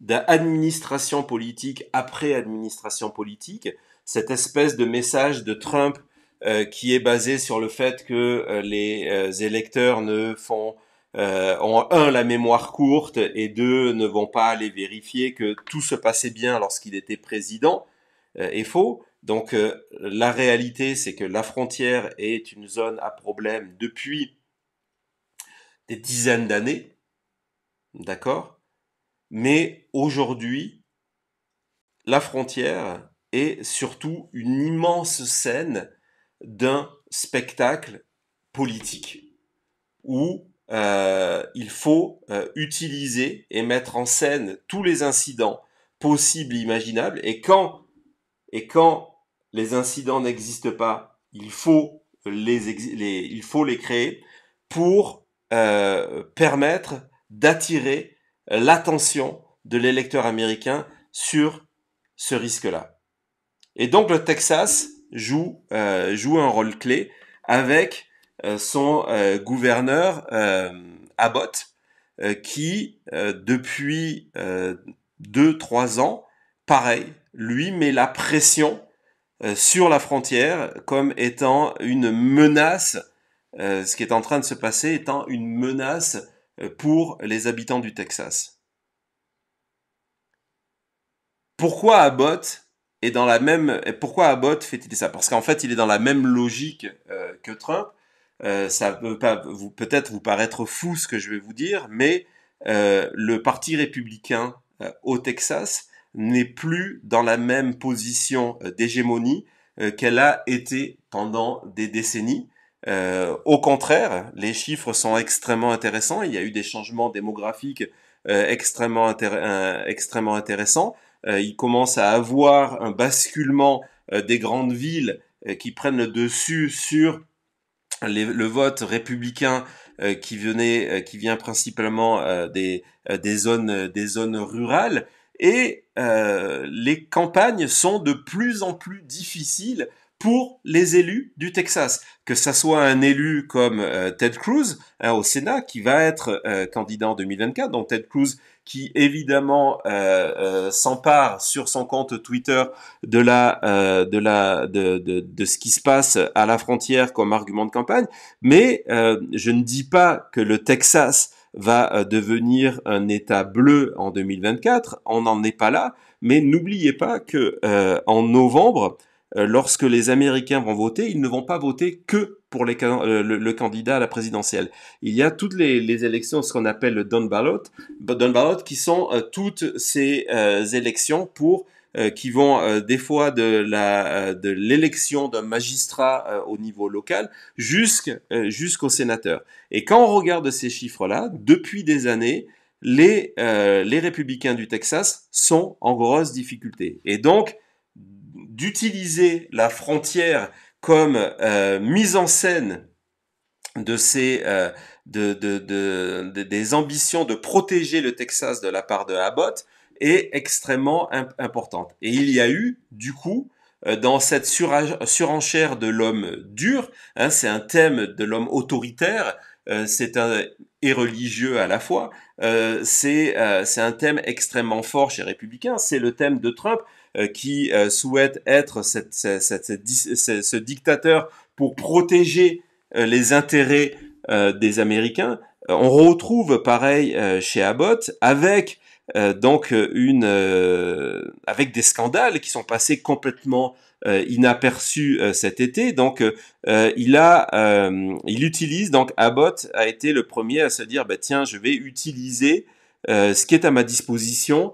d'administration politique après administration politique, cette espèce de message de Trump euh, qui est basé sur le fait que euh, les euh, électeurs ne font ont un la mémoire courte et deux ne vont pas aller vérifier que tout se passait bien lorsqu'il était président est faux. Donc euh, la réalité, c'est que la frontière est une zone à problème depuis des dizaines d'années, d'accord Mais aujourd'hui, la frontière est surtout une immense scène d'un spectacle politique où euh, il faut euh, utiliser et mettre en scène tous les incidents possibles, imaginables, et quand et quand les incidents n'existent pas, il faut les, il faut les créer pour euh, permettre d'attirer l'attention de l'électeur américain sur ce risque-là. Et donc le Texas joue, euh, joue un rôle clé avec euh, son gouverneur Abbott, qui, depuis 2-3 ans, pareil, lui met la pression euh, sur la frontière comme étant une menace, euh, ce qui est en train de se passer étant une menace euh, pour les habitants du Texas. Pourquoi Abbott est dans la même pourquoi Abbott fait-il ça Parce qu'en fait, il est dans la même logique que Trump. ça peut peut-être vous paraître fou ce que je vais vous dire, mais le parti républicain au Texas n'est plus dans la même position euh, d'hégémonie euh, qu'elle a été pendant des décennies. Euh, au contraire, les chiffres sont extrêmement intéressants. Il y a eu des changements démographiques extrêmement, intéressants. il commence à avoir un basculement des grandes villes qui prennent le dessus sur le vote républicain qui qui vient principalement des zones rurales et euh, les campagnes sont de plus en plus difficiles pour les élus du Texas, que ça soit un élu comme euh, Ted Cruz hein, au Sénat qui va être euh, candidat en 2024, donc Ted Cruz qui évidemment s'empare sur son compte Twitter de la de la de, de, ce qui se passe à la frontière comme argument de campagne, mais je ne dis pas que le Texas va euh, devenir un État bleu en 2024. On n'en est pas là, mais n'oubliez pas que euh, en novembre, euh, lorsque les Américains vont voter, ils ne vont pas voter que pour le, candidat à la présidentielle. Il y a toutes les, élections, ce qu'on appelle le Don ballot, qui sont toutes ces élections pour euh, qui vont euh, des fois euh, de l'élection d'un magistrat au niveau local jusqu'au sénateur. Et quand on regarde ces chiffres-là, depuis des années, les, républicains du Texas sont en grosse difficulté. Et donc, d'utiliser la frontière comme mise en scène des ambitions de protéger le Texas de la part de Abbott, est extrêmement importante. Et il y a eu, du coup, euh, dans cette surenchère de l'homme dur, hein, c'est un thème de l'homme autoritaire, euh, c'est un et religieux à la fois, euh, c'est euh, un thème extrêmement fort chez Républicains, c'est le thème de Trump qui souhaite être ce dictateur pour protéger les intérêts des Américains. On retrouve pareil chez Abbott avec euh, donc euh, une euh, avec des scandales qui sont passés complètement inaperçus cet été. Donc il a, il utilise donc Abbott a été le premier à se dire bah, tiens je vais utiliser ce qui est à ma disposition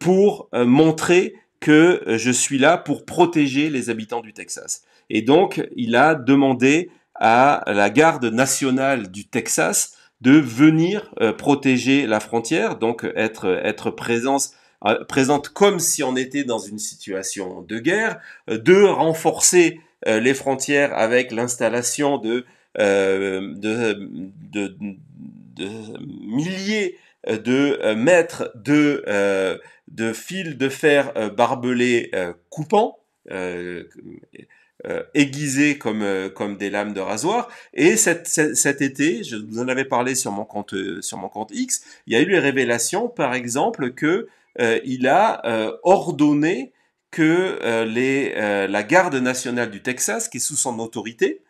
pour montrer que je suis là pour protéger les habitants du Texas. Et donc il a demandé à la garde nationale du Texas de venir euh, protéger la frontière, donc euh, être, euh, être présence, présente comme si on était dans une situation de guerre, de renforcer les frontières avec l'installation de, de, milliers de mètres de, de fils de fer barbelés coupant euh, aiguisés comme euh, comme des lames de rasoir. Et cet été, je vous en avais parlé sur mon compte euh, sur mon compte X, il y a eu les révélations, par exemple, que il a ordonné que les la garde nationale du Texas, qui est sous son autorité,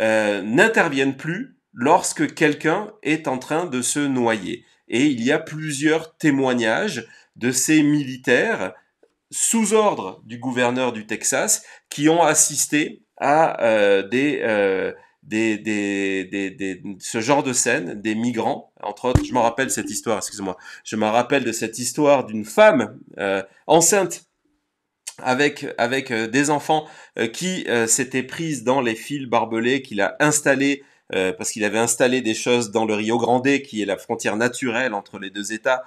n'intervienne plus lorsque quelqu'un est en train de se noyer. Et il y a plusieurs témoignages de ces militaires sous ordre du gouverneur du Texas qui ont assisté à euh, euh, des, des, des, des, ce genre de scène, des migrants, entre autres. Je me rappelle cette histoire, excusez moi Je me rappelle de cette histoire d'une femme euh, enceinte avec avec des enfants qui s'était prise dans les fils barbelés qu'il a installés parce qu'il avait installé des choses dans le Rio Grande, qui est la frontière naturelle entre les deux États,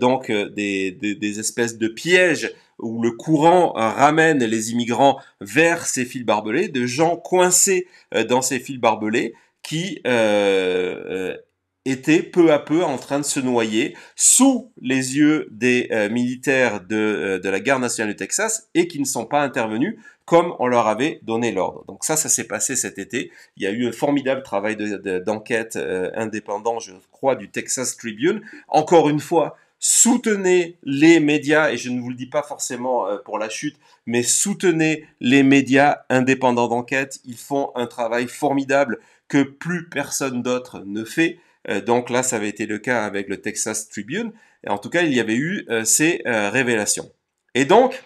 donc des, des, espèces de pièges où le courant euh, ramène les immigrants vers ces fils barbelés, de gens coincés euh, dans ces fils barbelés qui euh, étaient peu à peu en train de se noyer sous les yeux des militaires de, la garde nationale du Texas et qui ne sont pas intervenus comme on leur avait donné l'ordre. Donc ça, ça s'est passé cet été. Il y a eu un formidable travail d'enquête indépendant, je crois, du Texas Tribune. Encore une fois, soutenez les médias, et je ne vous le dis pas forcément euh, pour la chute, mais soutenez les médias indépendants d'enquête. Ils font un travail formidable que plus personne d'autre ne fait. Euh, donc là, ça avait été le cas avec le Texas Tribune. Et en tout cas, il y avait eu euh, ces révélations. Et donc,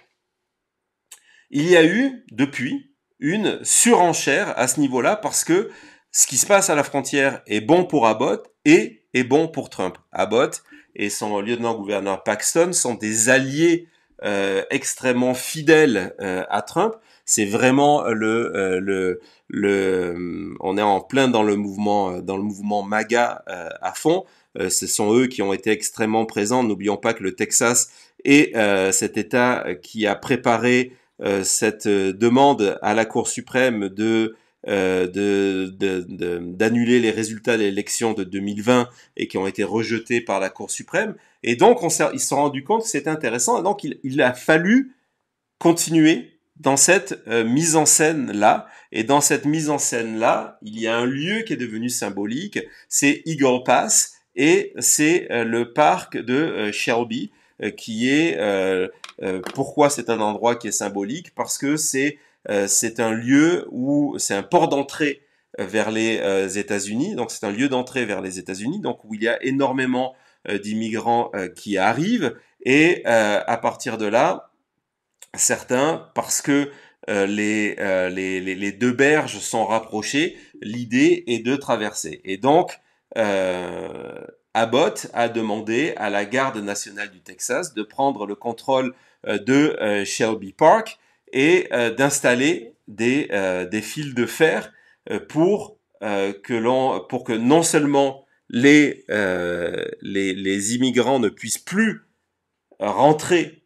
il y a eu, depuis, une surenchère à ce niveau-là parce que ce qui se passe à la frontière est bon pour Abbott et est bon pour Trump. Abbott, et son lieutenant-gouverneur Paxton sont des alliés euh, extrêmement fidèles euh, à Trump. C'est vraiment le, euh, le, le, on est en plein dans le mouvement, dans le mouvement MAGA à fond. ce sont eux qui ont été extrêmement présents. N'oublions pas que le Texas est cet État qui a préparé cette demande à la Cour suprême de d'annuler euh, de, de, les résultats de l'élection de 2020 et qui ont été rejetés par la Cour suprême. Et donc, ils se sont rendus compte que c'était intéressant. Et donc, il, a fallu continuer dans cette euh, mise en scène là et dans cette mise en scène là il y a un lieu qui est devenu symbolique c'est Eagle Pass et c'est euh, le parc de Shelby qui est pourquoi c'est un endroit qui est symbolique parce que c'est euh, c'est un lieu où c'est un port d'entrée euh, vers les euh, États-Unis. Donc c'est un lieu d'entrée vers les États-Unis, donc où il y a énormément d'immigrants qui arrivent. Et à partir de là, certains, parce que les, deux berges sont rapprochées, l'idée est de traverser. Et donc, Abbott a demandé à la garde nationale du Texas de prendre le contrôle de Shelby Park et euh, d'installer des, euh, des fils de fer euh, pour que l'on pour que non seulement les, les, les immigrants ne puissent plus rentrer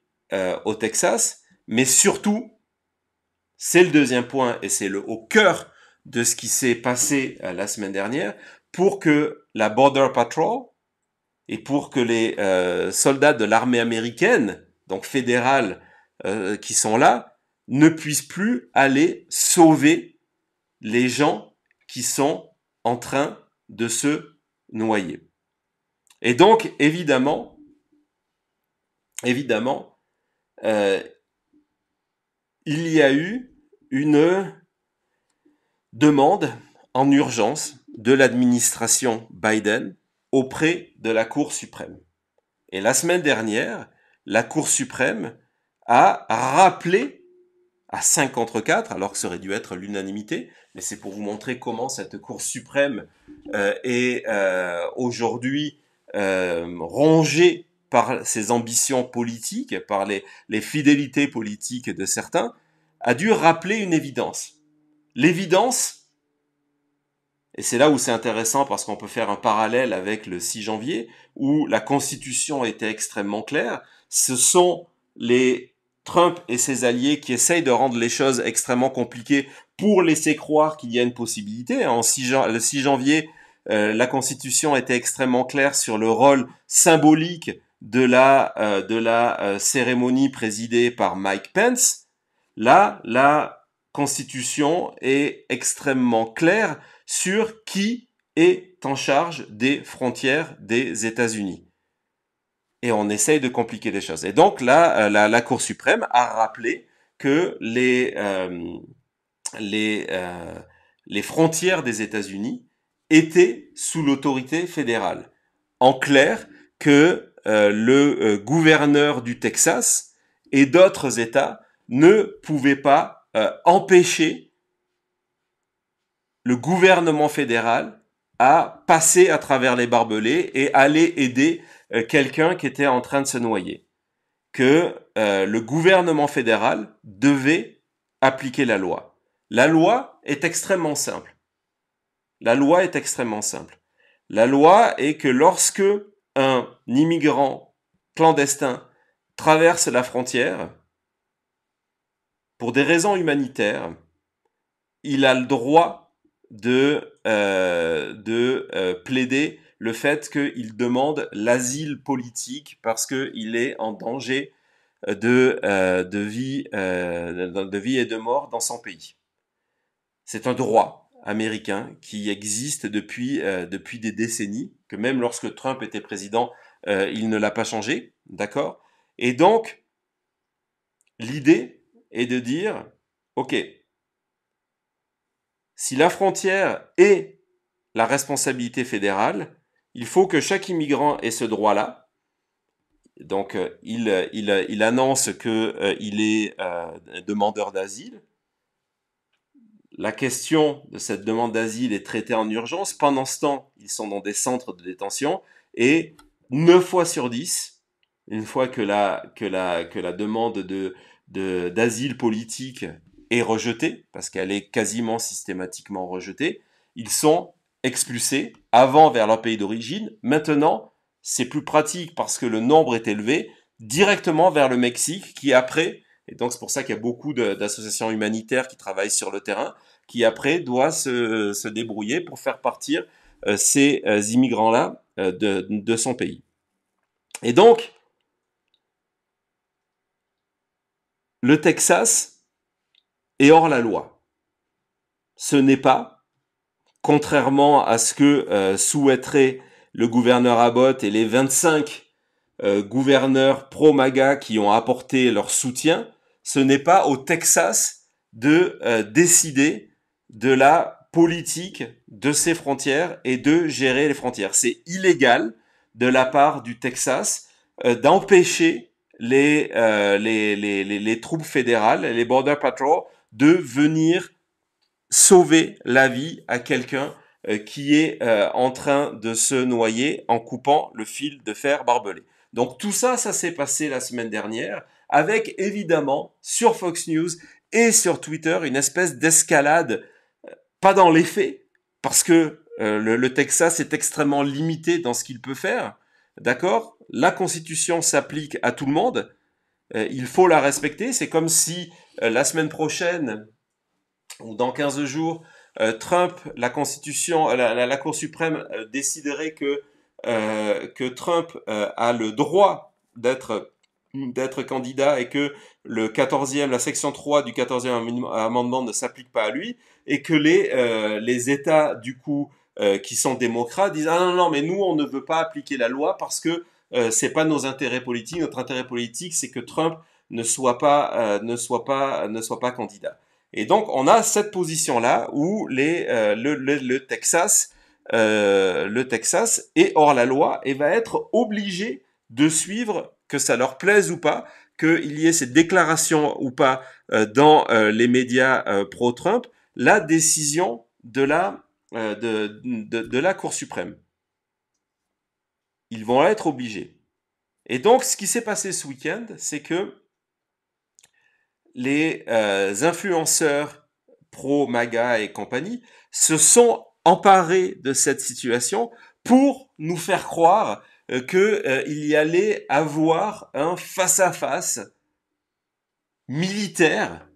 au Texas, mais surtout c'est le deuxième point et c'est le au cœur de ce qui s'est passé la semaine dernière pour que la Border Patrol et pour que les soldats de l'armée américaine, donc fédérale, qui sont là, ne puisse plus aller sauver les gens qui sont en train de se noyer. Et donc, évidemment, évidemment, euh, il y a eu une demande en urgence de l'administration Biden auprès de la Cour suprême. Et la semaine dernière, la Cour suprême a rappelé à 5 contre 4, alors que ça aurait dû être l'unanimité, mais c'est pour vous montrer comment cette Cour suprême euh, est euh, aujourd'hui euh, rongée par ses ambitions politiques, par les, les fidélités politiques de certains, a dû rappeler une évidence. L'évidence, et c'est là où c'est intéressant parce qu'on peut faire un parallèle avec le 6 janvier, où la Constitution était extrêmement claire, ce sont les Trump et ses alliés qui essayent de rendre les choses extrêmement compliquées pour laisser croire qu'il y a une possibilité. Hein. En 6 le 6 janvier, euh, la Constitution était extrêmement claire sur le rôle symbolique de la, euh, euh, cérémonie présidée par Mike Pence. Là, la Constitution est extrêmement claire sur qui est en charge des frontières des États-Unis et on essaye de compliquer les choses. Et donc là, euh, la, Cour suprême a rappelé que les, euh, les, euh, les frontières des États-Unis étaient sous l'autorité fédérale. En clair, que le gouverneur du Texas et d'autres États ne pouvaient pas empêcher le gouvernement fédéral à passer à travers les barbelés et aller aider euh, quelqu'un qui était en train de se noyer, que euh, le gouvernement fédéral devait appliquer la loi. La loi est extrêmement simple. La loi est extrêmement simple. La loi est que lorsque un immigrant clandestin traverse la frontière, pour des raisons humanitaires, il a le droit de, euh, de plaider le fait qu'il demande l'asile politique parce qu'il est en danger euh, de, euh, de, vie, euh, de vie et de mort dans son pays. C'est un droit américain qui existe depuis, depuis des décennies, que même lorsque Trump était président, il ne l'a pas changé, d'accord Et donc, l'idée est de dire, OK, si la frontière est la responsabilité fédérale, il faut que chaque immigrant ait ce droit-là. Donc, euh, euh, euh, il, annonce qu'il il est demandeur d'asile. La question de cette demande d'asile est traitée en urgence. Pendant ce temps, ils sont dans des centres de détention et 9 fois sur 10, une fois que la, demande d'asile politique est rejetée, parce qu'elle est quasiment systématiquement rejetée, ils sont expulsés avant vers leur pays d'origine. Maintenant, c'est plus pratique parce que le nombre est élevé directement vers le Mexique qui après, et donc c'est pour ça qu'il y a beaucoup d'associations humanitaires qui travaillent sur le terrain, qui après doit se, débrouiller pour faire partir euh, ces euh, immigrants-là euh, de, de son pays. Et donc, le Texas est hors la loi. Ce n'est pas contrairement à ce que euh, souhaiterait le gouverneur Abbott et les 25 euh, gouverneurs pro-MAGA qui ont apporté leur soutien, ce n'est pas au Texas de euh, décider de la politique de ses frontières et de gérer les frontières. C'est illégal de la part du Texas euh, d'empêcher les, les, les, les, troupes fédérales, les Border Patrol, de venir sauver la vie à quelqu'un euh, qui est euh, en train de se noyer en coupant le fil de fer barbelé. Donc tout ça, ça s'est passé la semaine dernière, avec évidemment sur Fox News et sur Twitter une espèce d'escalade, euh, pas dans les faits, parce que le, Texas est extrêmement limité dans ce qu'il peut faire, d'accord La Constitution s'applique à tout le monde, il faut la respecter, c'est comme si la semaine prochaine, ou dans 15 jours, euh, Trump, la Constitution, euh, la, Cour suprême euh, déciderait que, Trump a le droit d'être candidat et que le 14 la section 3 du 14e amendement ne s'applique pas à lui et que les, États du coup qui sont démocrates disent ah non non mais nous on ne veut pas appliquer la loi parce que ce n'est pas nos intérêts politiques notre intérêt politique c'est que Trump ne soit pas candidat et donc, on a cette position-là où les, euh, le, le, Texas, euh, le Texas est hors la loi et va être obligé de suivre, que ça leur plaise ou pas, qu'il y ait cette déclaration ou pas euh, dans euh, les médias pro-Trump, la décision de la, de, de, de la Cour suprême. Ils vont être obligés. Et donc, ce qui s'est passé ce week-end, c'est que les euh, influenceurs pro-MAGA et compagnie se sont emparés de cette situation pour nous faire croire euh, qu'il euh, y allait avoir un face-à-face militaire,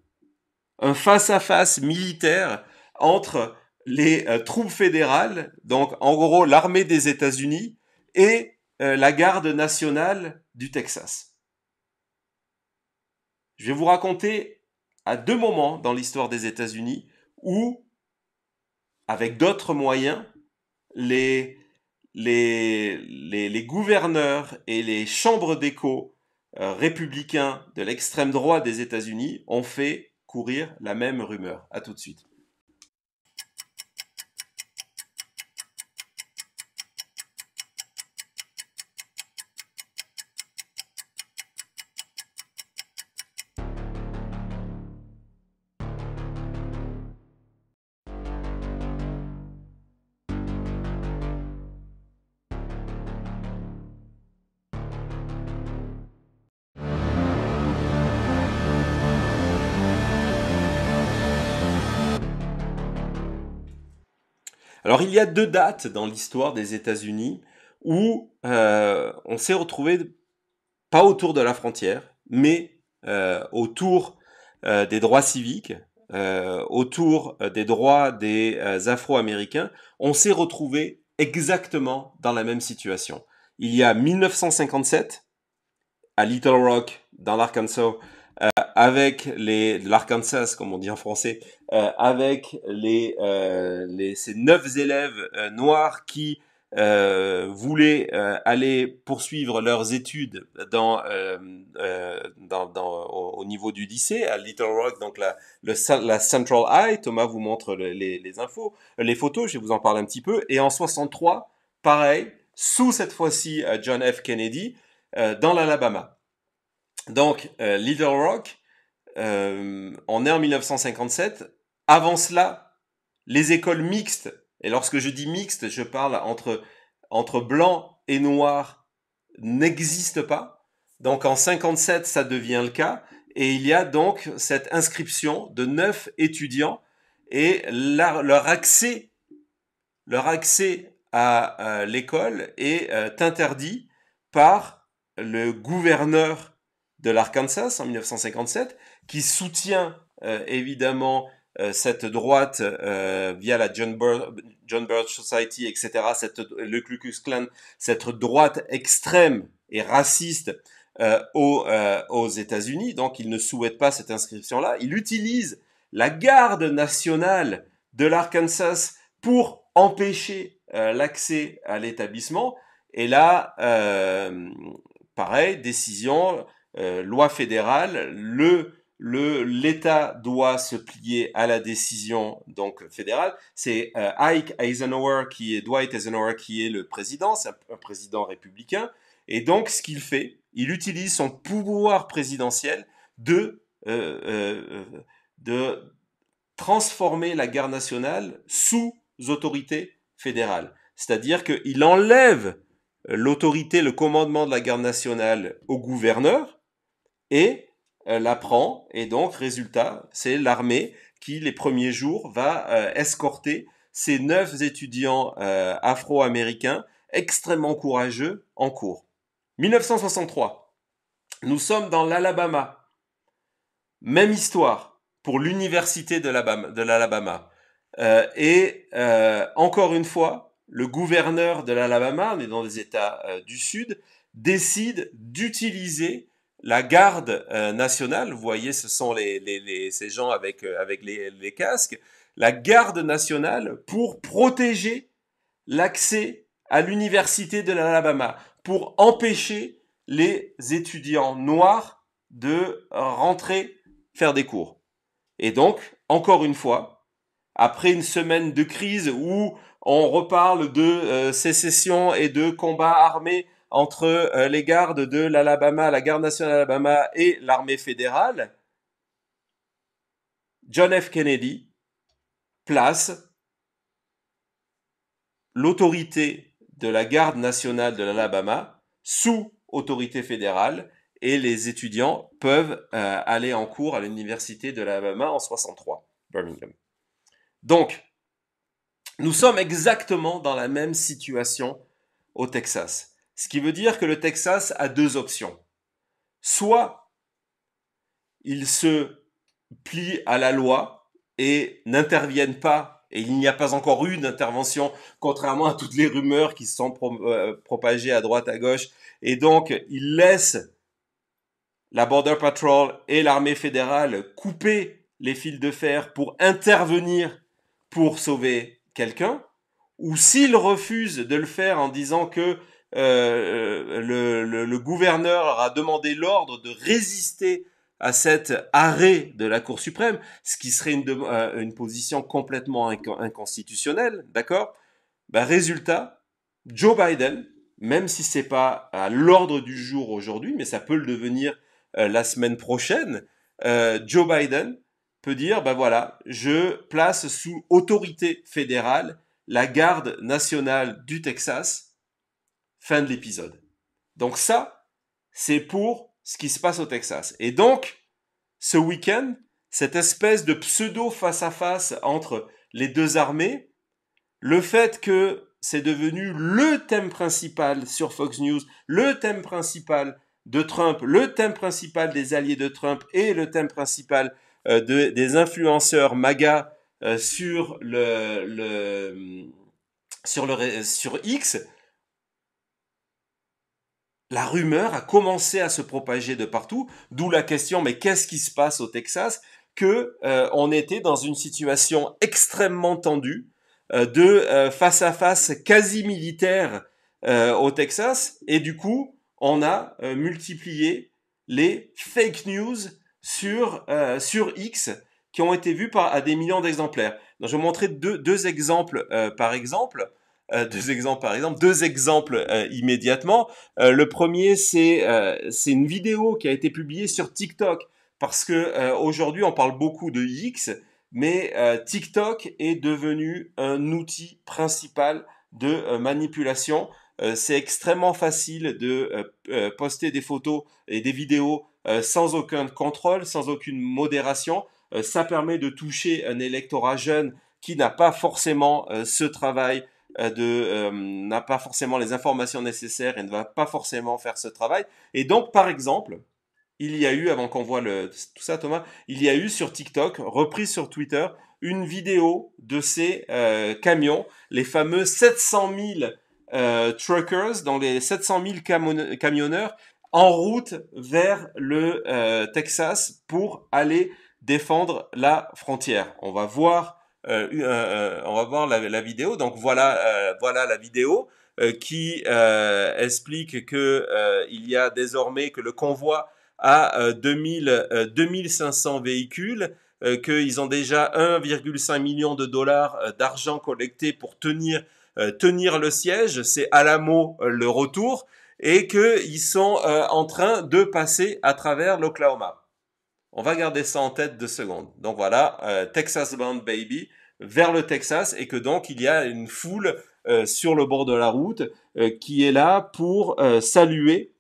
un face à -face militaire entre les troupes fédérales, donc en gros l'armée des États-Unis, et la garde nationale du Texas. Je vais vous raconter à deux moments dans l'histoire des États-Unis où, avec d'autres moyens, les, les, gouverneurs et les chambres d'écho euh, républicains de l'extrême droite des États-Unis ont fait courir la même rumeur. À tout de suite. Alors il y a deux dates dans l'histoire des États-Unis où euh, on s'est retrouvé pas autour de la frontière, mais euh, autour euh, des droits civiques, autour des droits des Afro-Américains. On s'est retrouvé exactement dans la même situation. Il y a 1957 à Little Rock dans l'Arkansas euh, avec les l'Arkansas, comme on dit en français, euh, avec euh, les, ces neuf élèves noirs qui voulaient aller poursuivre leurs études dans, au, niveau du lycée à Little Rock, donc la, le, la Central High. Thomas vous montre les, infos, les photos. Je vais vous en parler un petit peu. Et en 63, pareil, sous cette fois-ci John F. Kennedy, dans l'Alabama. Donc, euh, Little Rock, on euh, est en 1957. Avant cela, les écoles mixtes, et lorsque je dis mixtes, je parle entre, entre blanc et noir, n'existent pas. Donc en 57, ça devient le cas. Et il y a donc cette inscription de neuf étudiants et leur accès, leur accès à, l'école est euh, interdit par le gouverneur de l'Arkansas en 1957, qui soutient euh, évidemment euh, cette droite euh, via la John, Birch Society, etc., cette, le Ku Klux Klan, cette droite extrême et raciste aux, aux États-Unis, donc il ne souhaite pas cette inscription-là. Il utilise la garde nationale de l'Arkansas pour empêcher l'accès à l'établissement. Et là, pareil, décision, euh, loi fédérale, le l'État doit se plier à la décision donc fédérale. C'est euh, Ike Eisenhower qui est Dwight Eisenhower qui est le président, c'est un, président républicain. Et donc ce qu'il fait, il utilise son pouvoir présidentiel de euh, euh de transformer la garde nationale sous autorité fédérale. C'est-à-dire qu'il enlève l'autorité, le commandement de la garde nationale au gouverneur, et euh, l'apprend, Et donc, résultat, c'est l'armée qui, les premiers jours, va euh, escorter ces neuf étudiants euh, afro-américains extrêmement courageux en cours. 1963, nous sommes dans l'Alabama. Même histoire pour l'université de l'Alabama. et encore une fois, le gouverneur de l'Alabama, on est dans les États du Sud, décide d'utiliser la garde euh, nationale, vous voyez, ce sont ces gens avec, euh, les, casques. La garde nationale pour protéger l'accès à l'université de l'Alabama, pour empêcher les étudiants noirs de rentrer faire des cours. Et donc, encore une fois, après une semaine de crise où on reparle de euh, sécession et de combats armés entre euh, les gardes de l'Alabama, la garde nationale de l'Alabama et l'armée fédérale, John F. Kennedy place l'autorité de la garde nationale de l'Alabama sous autorité fédérale et les étudiants peuvent euh, aller en cours à l'université de l'Alabama en 63, Birmingham. Donc, nous sommes exactement dans la même situation au Texas. Ce qui veut dire que le Texas a deux options. Soit il se plie à la loi et n'interviennent pas, et il n'y a pas encore eu d'intervention, contrairement à toutes les rumeurs qui se sont euh, propagées à droite, à gauche, et donc il laisse la Border Patrol et l'armée fédérale couper les fils de fer pour intervenir pour sauver quelqu'un, ou s'il refuse de le faire en disant que euh, le, gouverneur a demandé l'ordre de résister à cet arrêt de la Cour suprême, ce qui serait une, euh, position complètement inconstitutionnelle, d'accord bah, Résultat, Joe Biden, même si c'est pas à l'ordre du jour aujourd'hui, mais ça peut le devenir euh, la semaine prochaine, Joe Biden peut dire, ben voilà, je place sous autorité fédérale la garde nationale du Texas Fin de l'épisode. Donc ça, c'est pour ce qui se passe au Texas. Et donc, ce week-end, cette espèce de pseudo face-à-face entre les deux armées, le fait que c'est devenu le thème principal sur Fox News, le thème principal de Trump, le thème principal des alliés de Trump et le thème principal euh, des influenceurs MAGA euh, sur sur X, la rumeur a commencé à se propager de partout, d'où la question mais qu'est-ce qui se passe au Texas que euh, on était dans une situation extrêmement tendue euh, de euh, face à face quasi militaire au Texas et du coup on a multiplié les fake news sur X qui ont été vues par à des millions d'exemplaires. Donc je vais vous montrer deux exemples par exemple. Euh, deux exemples par exemple, deux exemples euh, immédiatement. Euh, le premier, c'est une vidéo qui a été publiée sur TikTok parce que aujourd'hui on parle beaucoup de X, mais TikTok est devenu un outil principal de manipulation. c'est extrêmement facile de poster des photos et des vidéos sans aucun contrôle, sans aucune modération. ça permet de toucher un électorat jeune qui n'a pas forcément ce travail euh, de euh, n'a pas forcément les informations nécessaires et ne va pas forcément faire ce travail. Et donc, par exemple, il y a eu, avant qu'on voit le, tout ça Thomas, il y a eu sur TikTok, repris sur Twitter, une vidéo de ces euh, camions, les fameux 700 000 truckers, dans les 700 000 camionneurs, en route vers le Texas pour aller défendre la frontière. On va voir euh, euh, on va voir la, vidéo. Donc voilà, euh, voilà la vidéo qui explique que il y a désormais que le convoi a 2000, 2500 véhicules qu'ils ont déjà 1,5 million de dollars d'argent collecté pour tenir tenir le siège, c'est Alamo mot le retour, et qu'ils sont en train de passer à travers l'Oklahoma. On va garder ça en tête deux secondes. Donc voilà, euh, Texas Bound Baby vers le Texas et que donc il y a une foule euh, sur le bord de la route euh, qui est là pour saluer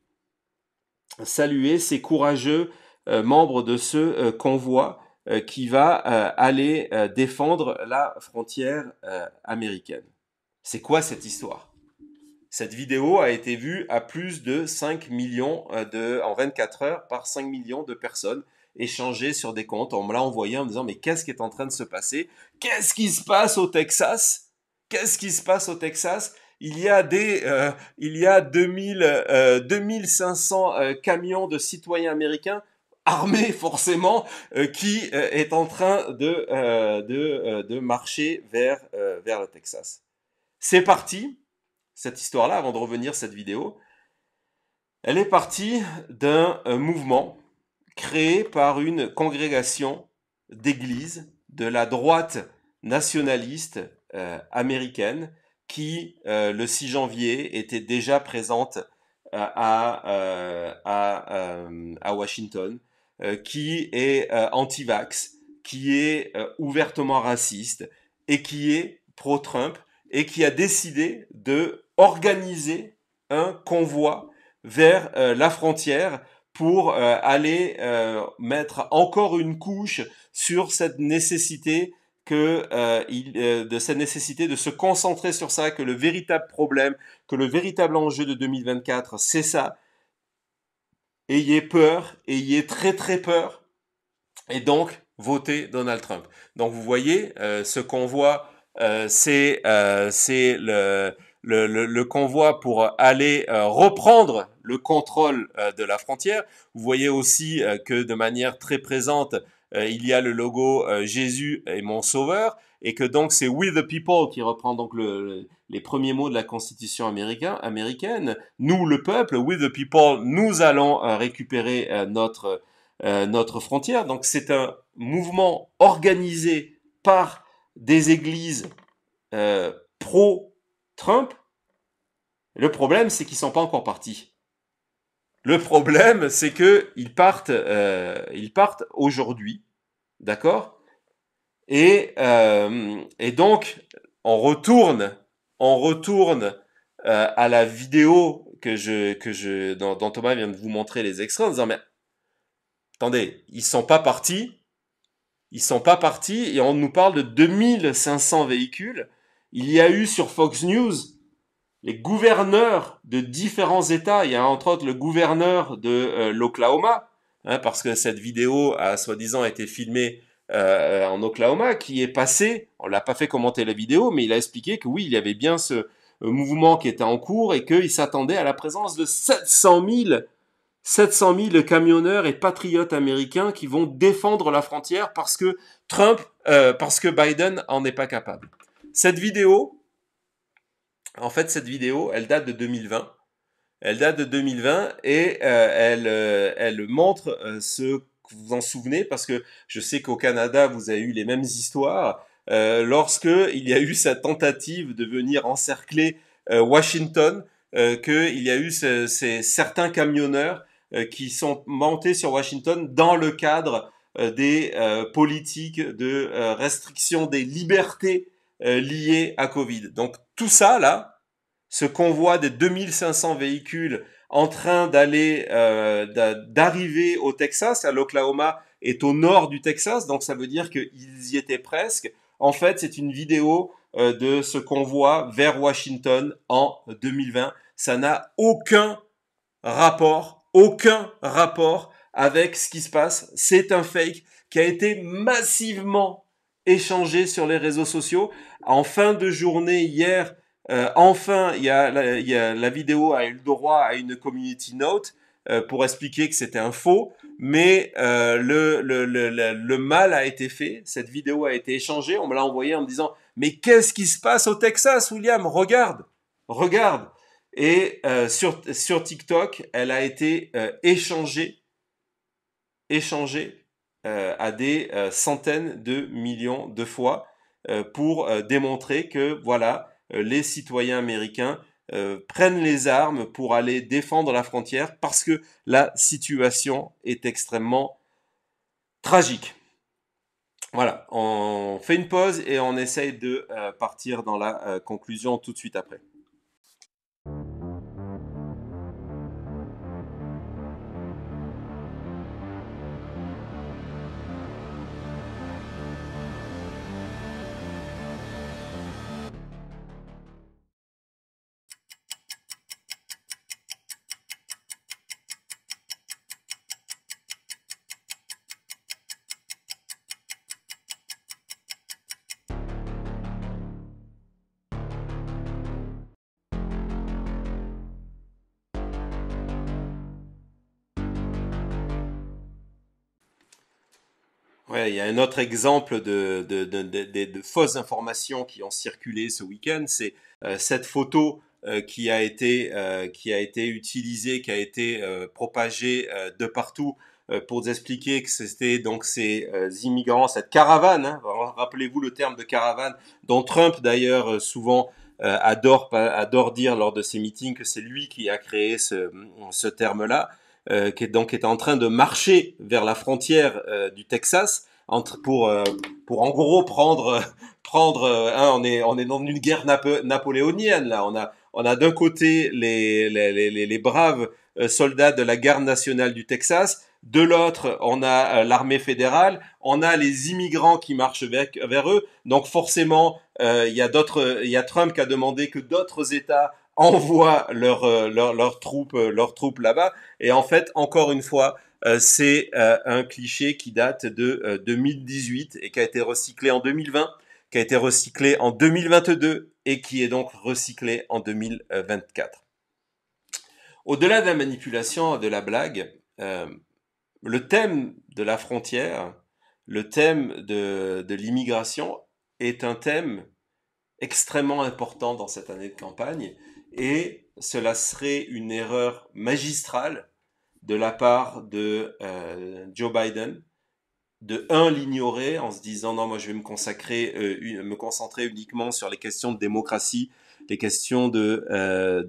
saluer ces courageux membres de ce convoi qui va aller défendre la frontière américaine. C'est quoi cette histoire cette vidéo a été vue à plus de 5 millions de, en 24 heures par 5 millions de personnes échanger sur des comptes. On me l'a envoyé en me disant, mais qu'est-ce qui est en train de se passer Qu'est-ce qui se passe au Texas Qu'est-ce qui se passe au Texas il y a des, euh, il y a 2000, 2500 euh, euh, camions de citoyens américains armés *laughs* forcément qui est en train de, de, marcher vers, vers le Texas. C'est parti, cette histoire-là, avant de revenir cette vidéo, elle est partie d'un mouvement créé par une congrégation d'église de la droite nationaliste euh, américaine qui, euh, le 6 janvier, était déjà présente euh, à, Washington, qui est anti-vax, qui est ouvertement raciste et qui est pro-Trump et qui a décidé de un convoi vers la frontière pour euh, aller euh, mettre encore une couche sur cette nécessité que euh, il, de cette nécessité de se concentrer sur ça, que le véritable problème, que le véritable enjeu de 2024, c'est ça. Ayez peur, ayez très très peur, et donc votez Donald Trump. Donc vous voyez, ce qu'on voit, c'est c'est le le, convoi pour euh, aller euh, reprendre le contrôle euh, de la frontière. Vous voyez aussi que de manière très présente, il y a le logo Jésus est mon sauveur et que donc c'est We the People qui reprend donc le, les premiers mots de la Constitution américain, américaine. Nous, le peuple, We the People, nous allons récupérer notre, notre frontière. Donc c'est un mouvement organisé par des églises pro Trump, le problème, c'est qu'ils sont pas encore partis. Le problème, c'est que ils partent, euh, partent aujourd'hui, d'accord euh, et, donc, on retourne, on retourne euh, à la vidéo que je, que je, dont, Thomas vient de vous montrer les extraits en disant, mais attendez, ils sont pas partis, ils sont pas partis et on nous parle de 2500 véhicules il y a eu sur Fox News les gouverneurs de différents États. Il y a entre autres le gouverneur de euh, l'Oklahoma, hein, parce que cette vidéo a soi-disant été filmée euh, en Oklahoma, qui est passé. On l'a pas fait commenter la vidéo, mais il a expliqué que oui, il y avait bien ce euh, mouvement qui était en cours et qu'il s'attendait à la présence de 700 000 camionneurs et patriotes américains qui vont défendre la frontière parce que Trump, parce que Biden en est pas capable. Cette vidéo, en fait, cette vidéo, elle date de 2020. Elle date de 2020 et euh, elle, euh, elle montre euh, ce que vous en souvenez parce que je sais qu'au Canada, vous avez eu les mêmes histoires. lorsque il y a eu cette tentative de venir encercler Washington, qu'il y a eu ces certains camionneurs qui sont montés sur Washington dans le cadre des politiques de restriction des libertés euh, Lié à Covid. Donc tout ça, là, ce convoi des 2500 véhicules en train d'aller, euh, d'arriver au Texas, à l'Oklahoma est au nord du Texas, donc ça veut dire qu'ils y étaient presque. En fait, c'est une vidéo euh, de ce convoi vers Washington en 2020. Ça n'a aucun rapport, aucun rapport avec ce qui se passe. C'est un fake qui a été massivement échangé sur les réseaux sociaux. En fin de journée hier, euh, enfin, il y, a la, vidéo a eu le droit à une community note euh, pour expliquer que c'était un faux, mais euh, le, le, mal a été fait. Cette vidéo a été échangée. On me l'a envoyée en me disant mais qu'est-ce qui se passe au Texas, William Regarde, regarde. Et sur, sur TikTok, elle a été échangée, échangée euh, à des euh, centaines de millions de fois euh, pour démontrer que voilà, les citoyens américains prennent les armes pour aller défendre la frontière parce que la situation est extrêmement tragique. Voilà, on fait une pause et on essaye de partir dans la conclusion tout de suite après. Il y a un autre exemple de, de, de, fausses informations qui ont circulé ce week-end, c'est euh, cette photo euh, qui, a été, euh, qui a été utilisée, qui a été propagée de partout pour expliquer que c'était donc ces immigrants, cette caravane, hein, rappelez-vous le terme de caravane, dont Trump d'ailleurs souvent adore, adore dire lors de ses meetings que c'est lui qui a créé ce, ce terme-là. qui est donc est en train de marcher vers la frontière du Texas entre, pour, euh, pour en gros prendre, euh, prendre hein, on, est, on est dans une guerre napoléonienne, là. On a, on a d'un côté les, les, les, les, braves soldats de la garde nationale du Texas, de l'autre, on a l'armée fédérale, on a les immigrants qui marchent vers, vers eux. Donc forcément, il y a d'autres, il y a Trump qui a demandé que d'autres États envoient leurs leurs leurs troupes, leurs troupes là-bas. Et en fait, encore une fois, euh, c'est euh, un cliché qui date de 2018 euh, et qui a été recyclé en 2020, qui a été recyclé en 2022 et qui est donc recyclé en 2024. Au-delà de la manipulation, de la blague, le thème de la frontière, le thème de l'immigration est un thème extrêmement important dans cette année de campagne et cela serait une erreur magistrale de la part de euh, Joe Biden de un l'ignorer en se disant non moi je vais me consacrer euh, me concentrer uniquement sur les questions de démocratie les questions de euh,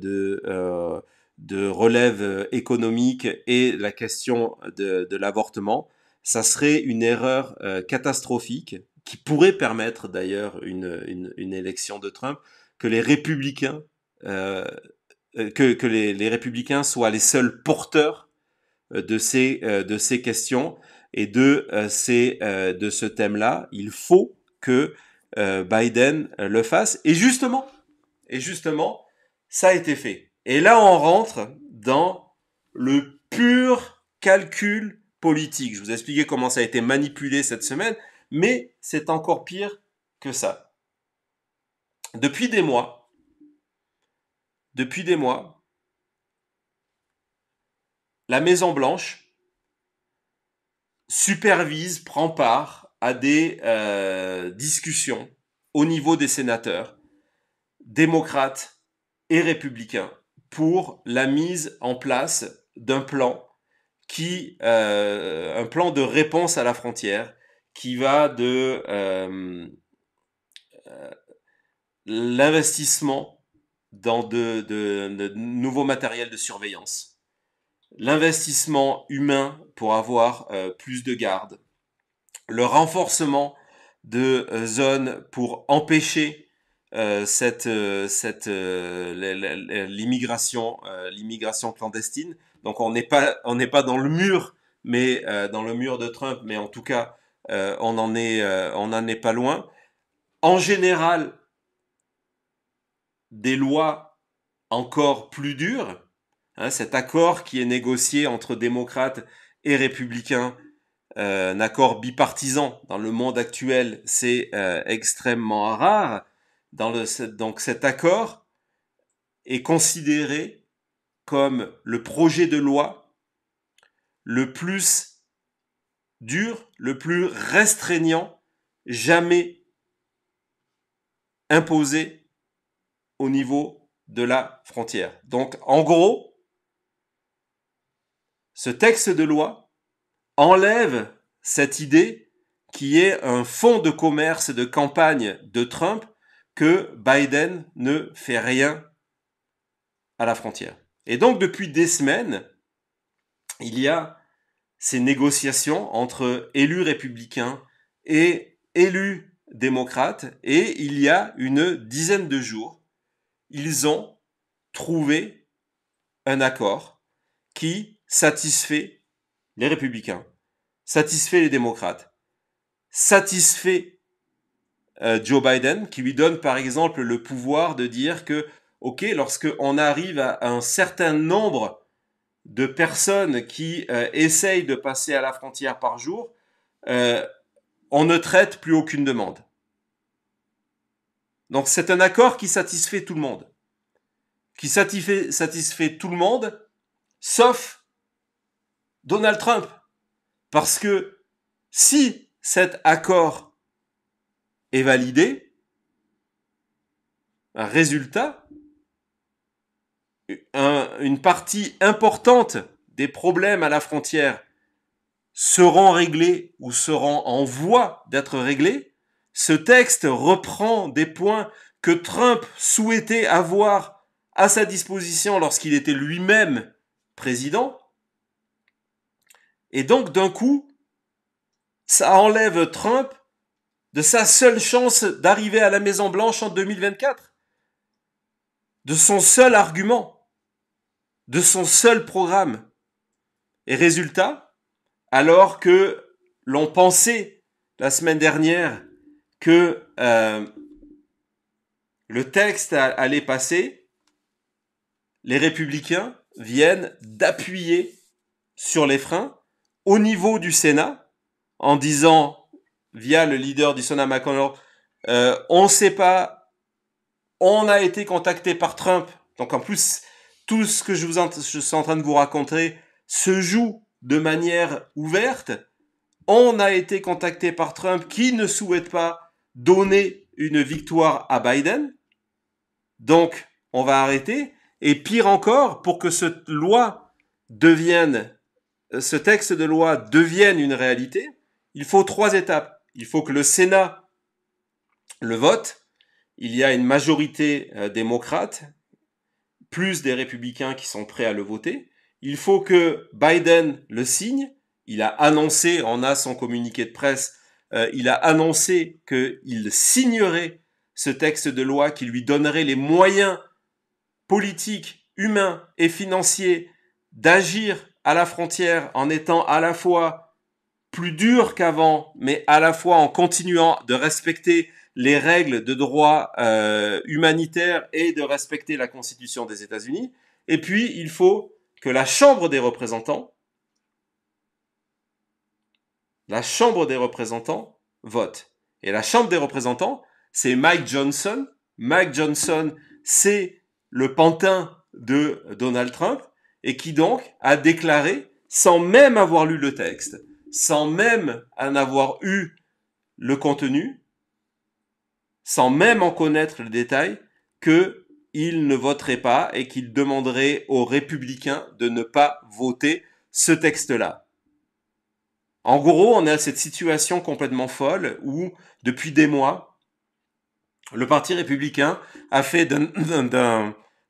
de, relève économique et la question de, de l'avortement ça serait une erreur catastrophique qui pourrait permettre d'ailleurs une, une, élection de Trump que les républicains que, que les, les républicains soient les seuls porteurs euh, euh, de ces, questions et euh, de, ce thème-là. Il faut que Biden le fasse. Et justement, et justement, ça a été fait. Et là, on rentre dans le pur calcul politique. Je vous ai expliqué comment ça a été manipulé cette semaine, mais c'est encore pire que ça. Depuis des mois, depuis des mois, la Maison Blanche supervise, prend part à des euh, discussions au niveau des sénateurs, démocrates et républicains, pour la mise en place d'un plan qui, euh, un plan de réponse à la frontière, qui va de euh, l'investissement dans de nouveaux matériels de surveillance l'investissement humain pour avoir euh, plus de gardes, le renforcement de euh, zones pour empêcher euh, l'immigration l'immigration clandestine. Donc on n'est pas on n'est pas dans le mur, mais dans le mur de Trump, mais en tout cas on est on n'en est pas loin. En général, des lois encore plus dures Hein, cet accord qui est négocié entre démocrates et républicains, euh, un accord bipartisan dans le monde actuel, c'est euh, extrêmement rare. donc cet accord est considéré comme le projet de loi le plus dur, le plus restreignant jamais imposé au niveau de la frontière. Donc en gros, ce texte de loi enlève cette idée qui est un fonds de commerce de campagne de Trump que Biden ne fait rien à la frontière. Et donc depuis des semaines, il y a ces négociations entre élus républicains et élus démocrates, et il y a une dizaine de jours, ils ont trouvé un accord qui satisfait les républicains, satisfait les démocrates, satisfait euh, Joe Biden, qui lui donne par exemple le pouvoir de dire que, ok, lorsque on arrive à un certain nombre de personnes qui euh, essayent de passer à la frontière par jour, euh, on ne traite plus aucune demande. Donc c'est un accord qui satisfait tout le monde. Qui satisfait, satisfait tout le monde, sauf Donald Trump. Parce que si cet accord est validé, un résultat, une partie importante des problèmes à la frontière seront réglés ou seront en voie d'être réglés, ce texte reprend des points que Trump souhaitait avoir à sa disposition lorsqu'il était lui-même président, et donc, d'un coup, ça enlève Trump de sa seule chance d'arriver à la Maison Blanche en 2024, de son seul argument, de son seul programme. Et résultat, alors que l'on pensait la semaine dernière que euh, le texte allait passer, les républicains viennent d'appuyer sur les freins au niveau du Sénat en disant via le leader du Sénat McConnell, euh, on ne sait pas, on a été contacté par Trump. Donc en plus, tout ce que je suis en train de vous raconter se joue de manière ouverte. On a été contacté par Trump qui ne souhaite pas donner une victoire à Biden. Donc on va arrêter. Et pire encore, pour que cette loi devienne euh, ce texte de loi devienne une réalité, il faut trois étapes. Il faut que le Sénat le vote, il y a une majorité euh, démocrate, plus des républicains qui sont prêts à le voter. Il faut que Biden le signe. Il a annoncé, en a son communiqué de presse, euh, il a annoncé qu'il signerait ce texte de loi qui lui donnerait les moyens politiques, humains et financiers d'agir à la frontière en étant à la fois plus dur qu'avant, mais à la fois en continuant de respecter les règles de droit euh, humanitaire et de respecter la Constitution des États-Unis. Et puis, il faut que la Chambre des représentants, la Chambre des représentants vote. Et la Chambre des représentants, c'est Mike Johnson. Mike Johnson, c'est le pantin de Donald Trump et qui donc a déclaré, sans même avoir lu le texte, sans même en avoir eu le contenu, sans même en connaître le détail, qu'il ne voterait pas et qu'il demanderait aux républicains de ne pas voter ce texte-là. En gros, on a cette situation complètement folle où, depuis des mois, le Parti républicain a fait d'un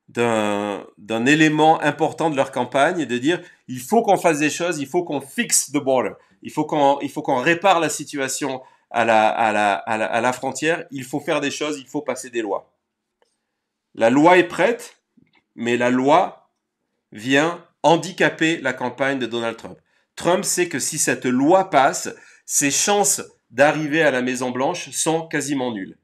d'un élément important de leur campagne et de dire il faut qu'on fasse des choses, il faut qu'on fixe le border, il faut qu'on il répare la situation à la, à, la, frontière, il faut faire des choses, il faut passer des lois. La loi est prête, mais la loi vient handicaper la campagne de Donald Trump. Trump sait que si cette loi passe, ses chances d'arriver à la Maison Blanche sont quasiment nulles.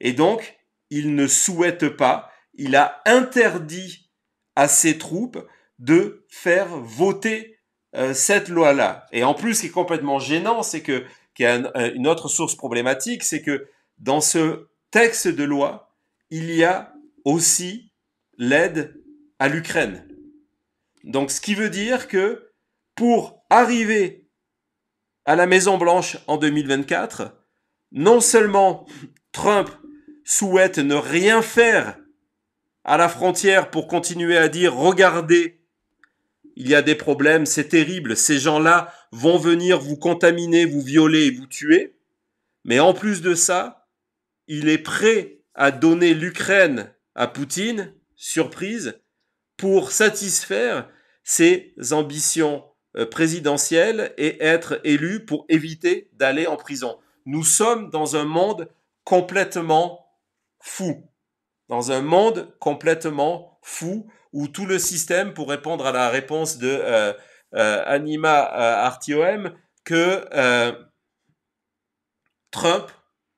Et donc, il ne souhaite pas il a interdit à ses troupes de faire voter euh, cette loi-là. Et en plus, ce qui est complètement gênant, c'est que qu'il y a euh, une autre source problématique, c'est que dans ce texte de loi, il y a aussi l'aide à l'Ukraine. Donc, ce qui veut dire que pour arriver à la Maison Blanche en 2024, non seulement Trump souhaite ne rien faire à la frontière pour continuer à dire regardez, il y a des problèmes, c'est terrible, ces gens-là vont venir vous contaminer, vous violer et vous tuer. Mais en plus de ça, il est prêt à donner l'Ukraine à Poutine, surprise, pour satisfaire ses ambitions euh, présidentielles et être élu pour éviter d'aller en prison. Nous sommes dans un monde complètement fou dans un monde complètement fou où tout le système, pour répondre à la réponse de euh, euh, Anima euh, artiom que Trump,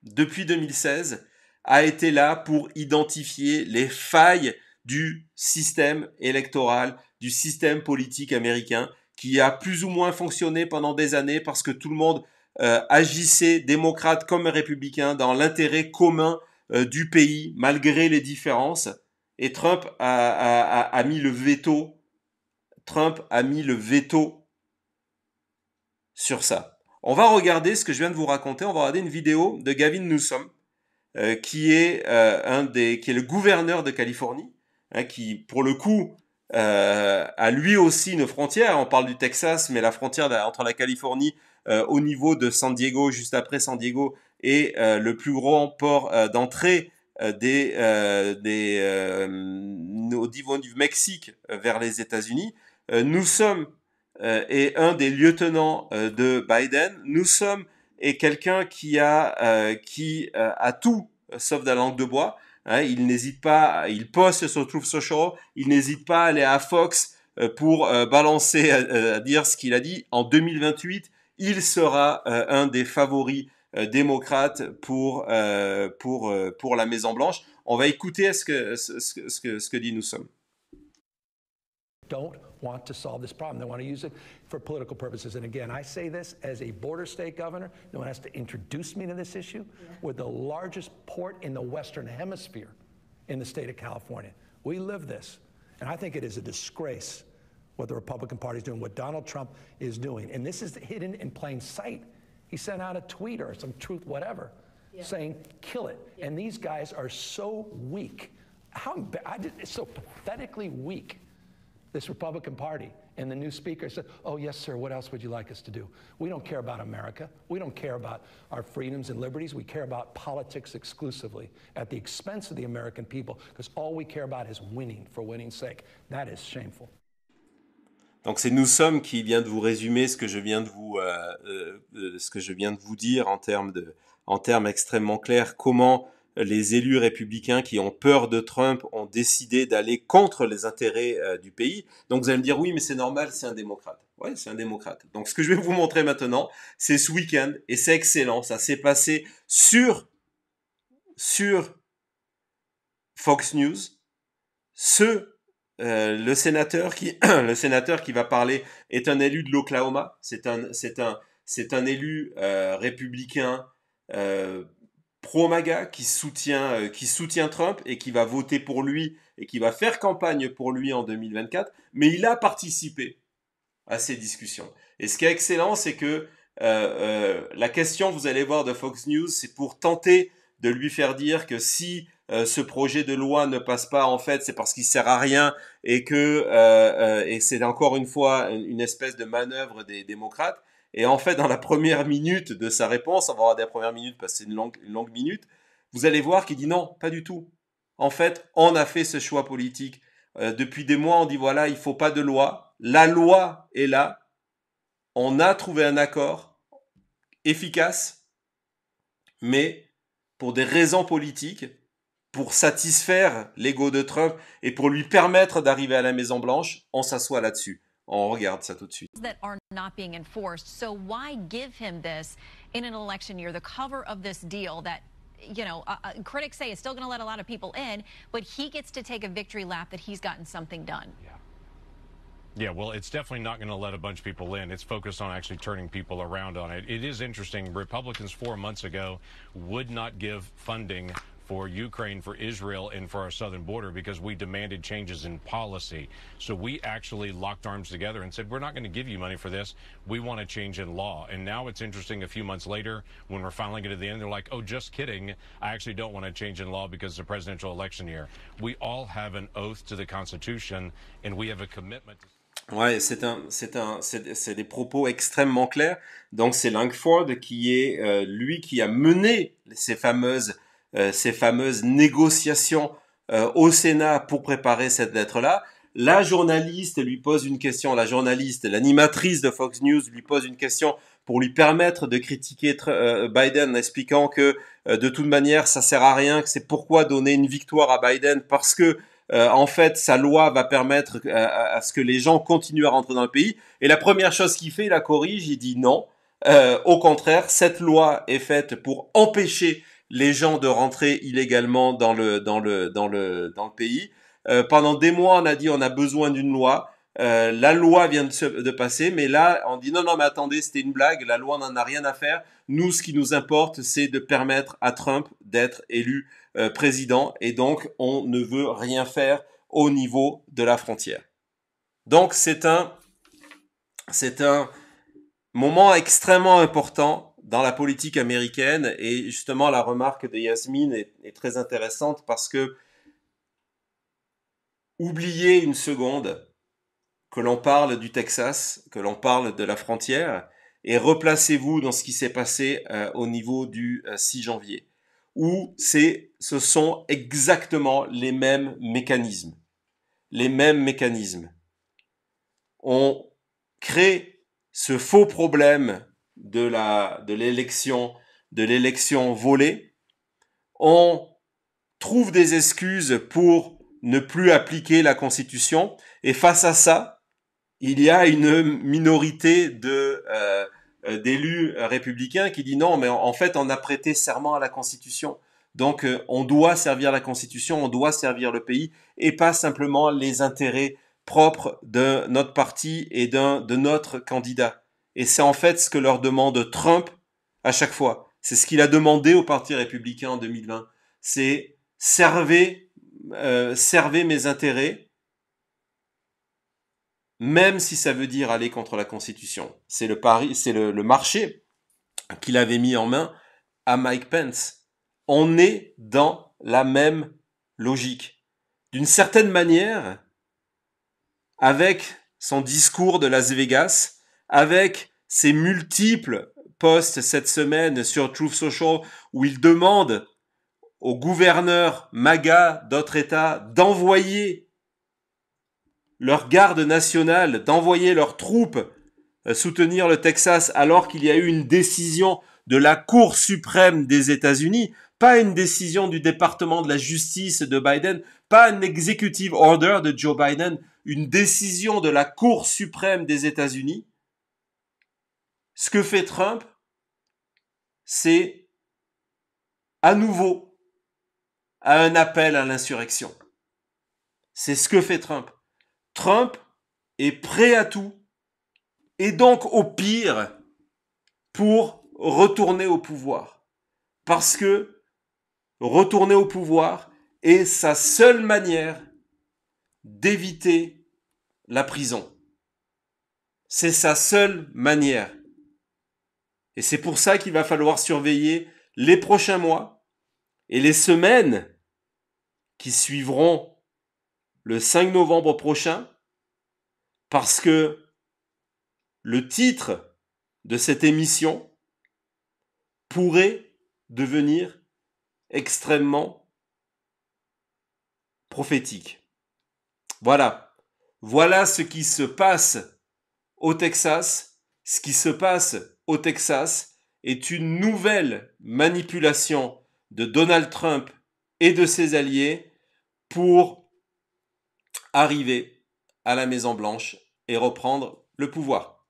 depuis 2016, a été là pour identifier les failles du système électoral, du système politique américain, qui a plus ou moins fonctionné pendant des années parce que tout le monde agissait, démocrate comme républicain, dans l'intérêt commun euh, du pays, malgré les différences. Et Trump a, mis le veto. Trump a mis le veto sur ça. On va regarder ce que je viens de vous raconter. On va regarder une vidéo de Gavin Newsom, euh, qui est euh, un des, qui est le gouverneur de Californie, hein, qui pour le coup a lui aussi une frontière. On parle du Texas, mais la frontière entre la Californie au niveau de San Diego, juste après San Diego, et euh, le plus gros port euh, d'entrée euh, des, des au niveau du Mexique vers les États-Unis. nous sommes et un des lieutenants de Biden. Nous sommes et quelqu'un qui a qui a tout sauf de la langue de bois. Hein. il n'hésite pas, il poste sur True Social, il n'hésite pas à aller à Fox pour balancer, à dire ce qu'il a dit. En 2028, il sera un des favoris Euh, démocrate pour, euh, pour, euh, pour la Maison-Blanche. On va écouter ce que, ce, ce, que, ce que dit Don't want to solve this problem. They want to use it for political purposes. And again, I say this as a border state governor. No one has to introduce me to this issue. Yeah. We're the largest port in the Western Hemisphere in the state of California. We live this. And I think it is a disgrace what the Republican Party is doing, what Donald Trump is doing. And this is hidden in plain sight. He sent out a tweet or some truth, whatever, yeah. saying, kill it. Yeah. And these guys are so weak. How I did, it's so pathetically weak, this Republican Party. And the new speaker said, Oh, yes, sir, what else would you like us to do? We don't care about America. We don't care about our freedoms and liberties. We care about politics exclusively at the expense of the American people because all we care about is winning for winning's sake. That is shameful. Donc c'est nous sommes qui vient de vous résumer ce que je viens de vous euh, euh, euh, ce que je viens de vous dire en termes de en termes extrêmement clairs comment les élus républicains qui ont peur de Trump ont décidé d'aller contre les intérêts du pays. Donc vous allez me dire oui mais c'est normal c'est un démocrate. Ouais c'est un démocrate. Donc ce que je vais vous montrer maintenant c'est ce week-end et c'est excellent ça s'est passé sur sur Fox News ce euh, le sénateur qui *clears throat* le sénateur qui va parler est un élu de l'Oklahoma. C'est un élu euh, républicain euh, pro-MAGA qui soutient qui soutient Trump et qui va voter pour lui et qui va faire campagne pour lui en 2024. Mais il a participé à ces discussions. Et ce qui est excellent, c'est que la question, vous allez voir, de Fox News, c'est pour tenter de lui faire dire que si euh, ce projet de loi ne passe pas en fait, c'est parce qu'il sert à rien et que euh, euh, et c'est encore une fois une espèce de manœuvre des démocrates. Et en fait, dans la première minute de sa réponse, on va avoir des premières minutes parce que c'est une longue, minute, vous allez voir qu'il dit non, pas du tout. En fait, on a fait ce choix politique. depuis des mois, on dit voilà, il faut pas de loi. La loi est là. On a trouvé un accord efficace, mais pour des raisons politiques, pour satisfaire l'ego de Trump et pour lui permettre d'arriver à la Maison Blanche, on s'assoit là-dessus. On regarde ça tout de suite. That are not being enforced. So why give him this in an election year? The cover of this deal that you know, uh, uh critics say is still going to let a lot of people in, but he gets to take a victory lap that he's gotten something done. Yeah. Yeah, well, it's definitely not going to let a bunch of people in. It's focused on actually turning people around on it. It is interesting. Republicans four months ago would not give funding for Ukraine, for Israel, and for our southern border because we demanded changes in policy. So we actually locked arms together and said, we're not going to give you money for this. We want a change in law. And now it's interesting a few months later when we're finally getting to the end, they're like, oh, just kidding. I actually don't want a change in law because it's a presidential election year. We all have an oath to the Constitution and we have a commitment. Ouais, c'est un, c'est un, c'est des propos extrêmement clairs. Donc c'est Langford qui est euh, lui qui a mené ces fameuses Euh, ces fameuses négociations euh, au Sénat pour préparer cette lettre-là. La journaliste lui pose une question, la journaliste, l'animatrice de Fox News lui pose une question pour lui permettre de critiquer euh, Biden expliquant que de toute manière ça sert à rien, que c'est pourquoi donner une victoire à Biden parce que en fait, sa loi va permettre à, ce que les gens continuent à rentrer dans le pays. Et la première chose qu'il fait, il la corrige, il dit non. au contraire, cette loi est faite pour empêcher les gens de rentrer illégalement dans le, dans le, dans le, dans le pays. Euh, pendant des mois, on a dit on a besoin d'une loi. Euh, la loi vient de, passer, mais là, on dit non, non, mais attendez, c'était une blague, la loi n'en a rien à faire. Nous, ce qui nous importe, c'est de permettre à Trump d'être élu euh, président, et donc on ne veut rien faire au niveau de la frontière. Donc c'est un, c'est un moment extrêmement important dans la politique américaine. Et justement, la remarque de Yasmine est, très intéressante parce que oubliez une seconde que l'on parle du Texas, que l'on parle de la frontière, et replacez-vous dans ce qui s'est passé euh, au niveau du 6 euh, janvier, où c'est, ce sont exactement les mêmes mécanismes. Les mêmes mécanismes. On crée ce faux problème de la de l'élection de l'élection volée, on trouve des excuses pour ne plus appliquer la Constitution. Et face à ça, il y a une minorité euh, d'élus républicains qui dit non, mais en fait, on a prêté serment à la Constitution. Donc, euh, on doit servir la Constitution, on doit servir le pays et pas simplement les intérêts propres de notre parti et de notre candidat. Et c'est en fait ce que leur demande Trump à chaque fois. C'est ce qu'il a demandé au Parti républicain en 2020. C'est euh, servez, mes intérêts, même si ça veut dire aller contre la Constitution. C'est le c'est le marché qu'il avait mis en main à Mike Pence. On est dans la même logique. D'une certaine manière, avec son discours de Las Vegas, avec ses multiples posts cette semaine sur Truth Social où il demande aux gouverneurs MAGA d'autres États d'envoyer leur garde nationale, d'envoyer leurs troupes euh, soutenir le Texas alors qu'il y a eu une décision de la Cour suprême des États-Unis, pas une décision du département de la justice de Biden, pas un executive order de Joe Biden, une décision de la Cour suprême des États-Unis ce que fait Trump, c'est à nouveau un appel à l'insurrection. C'est ce que fait Trump. Trump est prêt à tout et donc au pire pour retourner au pouvoir. Parce que retourner au pouvoir est sa seule manière d'éviter la prison. C'est sa seule manière et c'est pour ça qu'il va falloir surveiller les prochains mois et les semaines qui suivront le 5 novembre prochain, parce que le titre de cette émission pourrait devenir extrêmement prophétique. Voilà. Voilà ce qui se passe au Texas, ce qui se passe au Texas est une nouvelle manipulation de Donald Trump et de ses alliés pour arriver à la Maison Blanche et reprendre le pouvoir.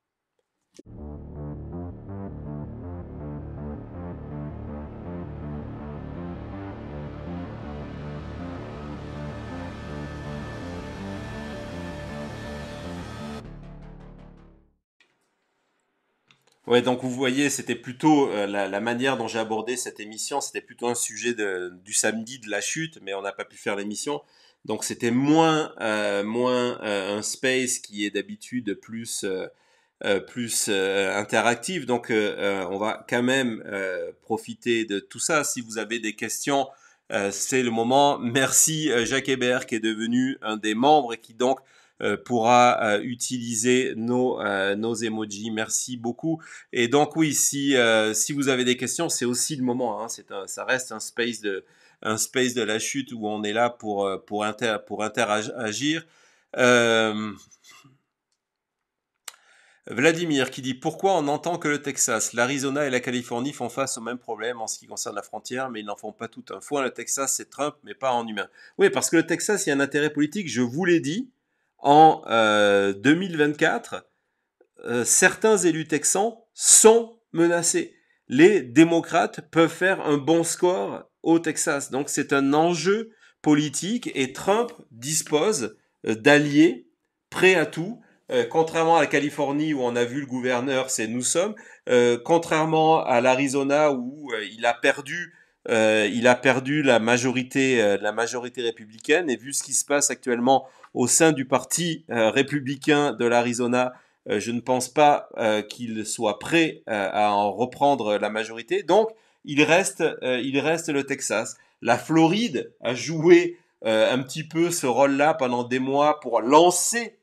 Ouais, donc vous voyez, c'était plutôt euh, la, manière dont j'ai abordé cette émission, c'était plutôt un sujet du samedi de la chute, mais on n'a pas pu faire l'émission. Donc c'était moins euh, moins euh, un space qui est d'habitude plus plus interactif. Donc on va quand même profiter de tout ça. Si vous avez des questions, c'est le moment. Merci Jacques Hébert qui est devenu un des membres et qui donc euh, pourra euh, utiliser nos, euh, nos emojis. Merci beaucoup. Et donc oui, si, si vous avez des questions, c'est aussi le moment. Hein. c'est ça reste un space de un space de la chute où on est là pour, pour, inter, pour interagir. Vladimir qui dit pourquoi on entend que le Texas, l'Arizona et la Californie font face au même problème en ce qui concerne la frontière, mais ils n'en font pas tout un foin. Le Texas, c'est Trump, mais pas en humain. Oui, parce que le Texas, il y a un intérêt politique. Je vous l'ai dit, en 2024, euh, euh, certains élus texans sont menacés. Les démocrates peuvent faire un bon score au Texas. Donc c'est un enjeu politique et Trump dispose euh, d'alliés prêts à tout. contrairement à la Californie où on a vu le gouverneur, c'est nous sommes. contrairement à l'Arizona où il a perdu il a perdu la majorité, la majorité républicaine. Et vu ce qui se passe actuellement au sein du parti euh, républicain de l'Arizona, euh, je ne pense pas euh, qu'il soit prêt à en reprendre la majorité. Donc, il reste, il reste le Texas. La Floride a joué un petit peu ce rôle-là pendant des mois pour lancer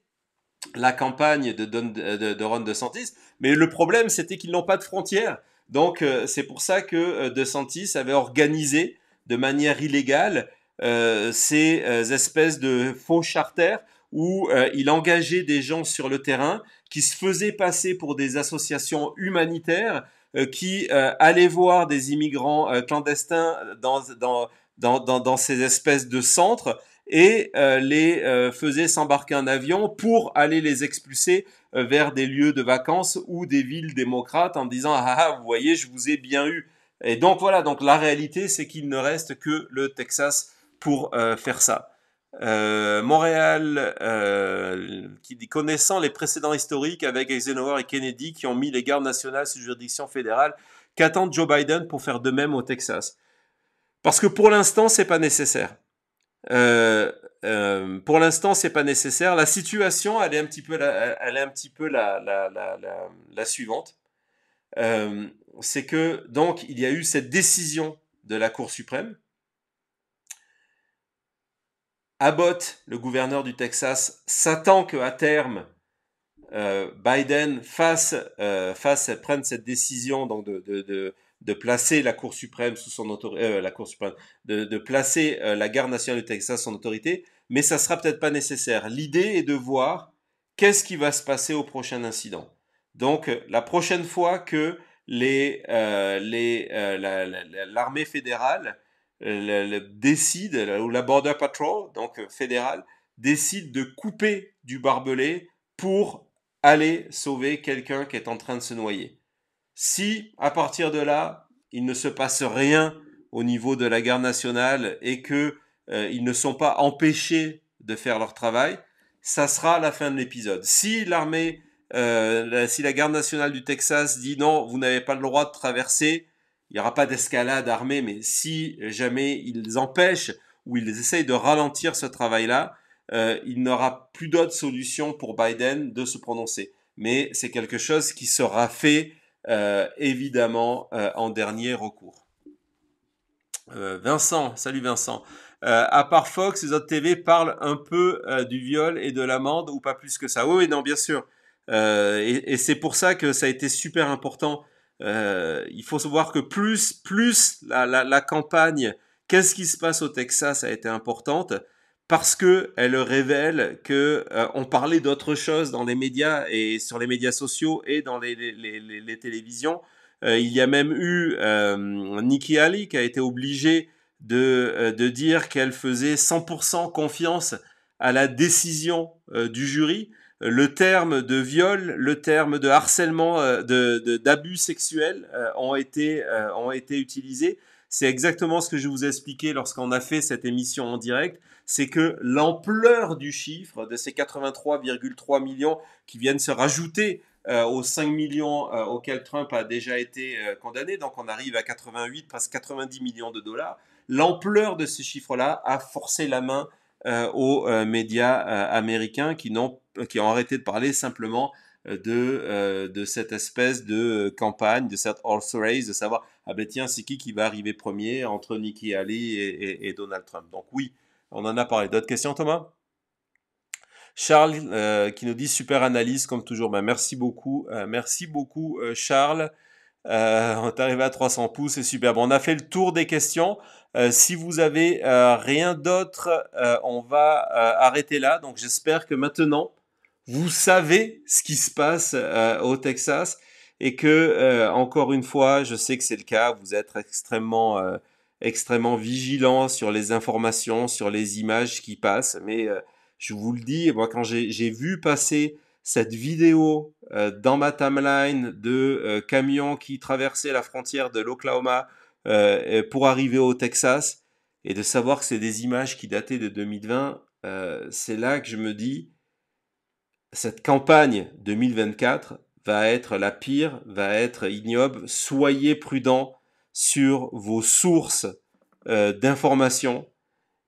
la campagne de, de, de Ron DeSantis. Mais le problème, c'était qu'ils n'ont pas de frontières. Donc, c'est pour ça que DeSantis avait organisé de manière illégale euh, ces euh, espèces de faux charters où euh, il engageait des gens sur le terrain qui se faisaient passer pour des associations humanitaires qui allaient voir des immigrants clandestins dans, dans, dans, dans, ces espèces de centres et les faisaient s'embarquer un avion pour aller les expulser vers des lieux de vacances ou des villes démocrates en disant ah, ah vous voyez je vous ai bien eu et donc voilà donc la réalité c'est qu'il ne reste que le Texas pour euh, faire ça. Euh, Montréal, euh, qui, connaissant les précédents historiques avec Eisenhower et Kennedy qui ont mis les gardes nationales sous juridiction fédérale, qu'attend Joe Biden pour faire de même au Texas Parce que pour l'instant, c'est pas nécessaire. pour l'instant, c'est pas nécessaire. La situation, elle est un petit peu elle est un petit peu la suivante. c'est que donc il y a eu cette décision de la Cour suprême Abbott, le gouverneur du Texas, s'attend qu'à terme, euh, Biden euh, fasse, prenne cette décision de, placer la Cour suprême sous son autorité, euh, de, placer la garde nationale du Texas sous son autorité, mais ça sera peut-être pas nécessaire. L'idée est de voir qu'est-ce qui va se passer au prochain incident. Donc, la prochaine fois que l'armée fédérale le, décide, ou la Border Patrol, donc euh, fédérale, décide de couper du barbelé pour aller sauver quelqu'un qui est en train de se noyer. Si, à partir de là, il ne se passe rien au niveau de la garde nationale et que euh, ils ne sont pas empêchés de faire leur travail, ça sera la fin de l'épisode. Si l'armée, euh, si la garde nationale du Texas dit non, vous n'avez pas le droit de traverser, il n'y aura pas d'escalade armée, mais si jamais ils empêchent ou ils essayent de ralentir ce travail-là, il euh, il n'aura plus d'autre solution pour Biden de se prononcer. Mais c'est quelque chose qui sera fait euh, évidemment euh, en dernier recours. Vincent, salut Vincent. à part Fox, les autres TV parlent un peu du viol et de l'amende ou pas plus que ça. Oui, non, bien sûr. et c'est pour ça que ça a été super important euh, il faut savoir que plus, plus la, campagne, qu'est-ce qui se passe au Texas a été importante parce que elle révèle que euh, on parlait d'autre chose dans les médias et sur les médias sociaux et dans les, télévisions. Euh, il y a même eu Nikki Haley qui a été obligée de, de dire qu'elle faisait 100% confiance à la décision du jury le terme de viol, le terme de harcèlement, euh, de d'abus sexuels euh, ont été euh, ont été utilisés. C'est exactement ce que je vous ai expliqué lorsqu'on a fait cette émission en direct. C'est que l'ampleur du chiffre de ces 83,3 millions qui viennent se rajouter aux 5 millions auxquels Trump a déjà été condamné, donc on arrive à 88, presque 90 millions de dollars, l'ampleur de ces chiffres-là a forcé la main aux médias américains qui n'ont qui ont arrêté de parler simplement euh, de, euh, de cette espèce de euh, campagne, de cette horse race, de savoir, ah ben tiens, c'est qui qui va arriver premier entre Nikki Haley et, Donald Trump. Donc oui, on en a parlé. D'autres questions, Thomas Charles qui nous dit super analyse comme toujours. Ben, merci beaucoup, merci beaucoup Charles. on est arrivé à 300 pouces, c'est super. Bon, on a fait le tour des questions. si vous avez rien d'autre, on va arrêter là. Donc j'espère que maintenant vous savez ce qui se passe euh, au Texas et que euh, encore une fois, je sais que c'est le cas, vous êtes extrêmement euh, extrêmement vigilant sur les informations, sur les images qui passent, mais euh, je vous le dis, moi quand j'ai vu passer cette vidéo dans ma timeline de camions qui traversaient la frontière de l'Oklahoma pour arriver au Texas et de savoir que c'est des images qui dataient de 2020, c'est là que je me dis cette campagne 2024 va être la pire, va être ignoble. Soyez prudents sur vos sources d'information, euh, d'informations,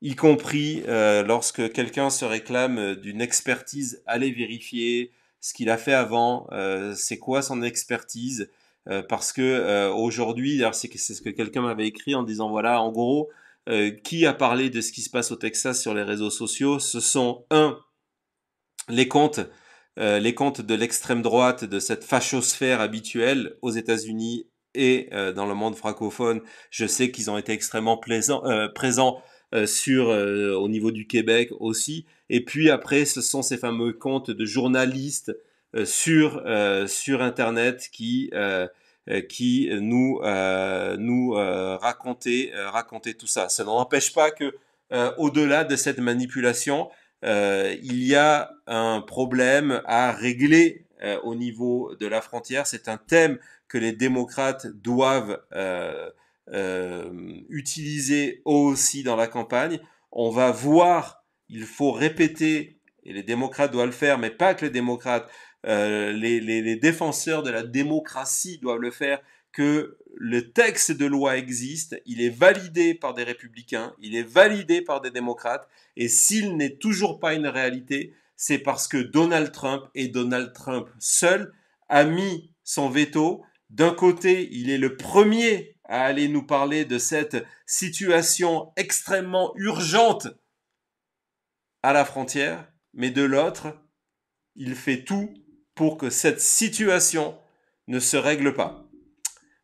y compris euh, lorsque quelqu'un se réclame d'une expertise. Allez vérifier ce qu'il a fait avant, euh, c'est quoi son expertise, parce que aujourd'hui, c'est ce que quelqu'un m'avait écrit en disant voilà, en gros, qui a parlé de ce qui se passe au Texas sur les réseaux sociaux Ce sont un les comptes, euh, les comptes de l'extrême droite, de cette fachosphère habituelle aux États-Unis et euh, dans le monde francophone. Je sais qu'ils ont été extrêmement euh, présents euh, sur euh, au niveau du Québec aussi. Et puis après, ce sont ces fameux comptes de journalistes sur sur Internet qui qui nous nous racontaient, racontaient tout ça. Ça n'empêche pas que au-delà de cette manipulation, euh, il y a un problème à régler euh, au niveau de la frontière. C'est un thème que les démocrates doivent euh, utiliser eux aussi dans la campagne. On va voir, il faut répéter, et les démocrates doivent le faire, mais pas que les démocrates, les, défenseurs de la démocratie doivent le faire, que le texte de loi existe, il est validé par des républicains, il est validé par des démocrates, et s'il n'est toujours pas une réalité, c'est parce que Donald Trump et Donald Trump seul a mis son veto. D'un côté, il est le premier à aller nous parler de cette situation extrêmement urgente à la frontière, mais de l'autre, il fait tout pour que cette situation ne se règle pas.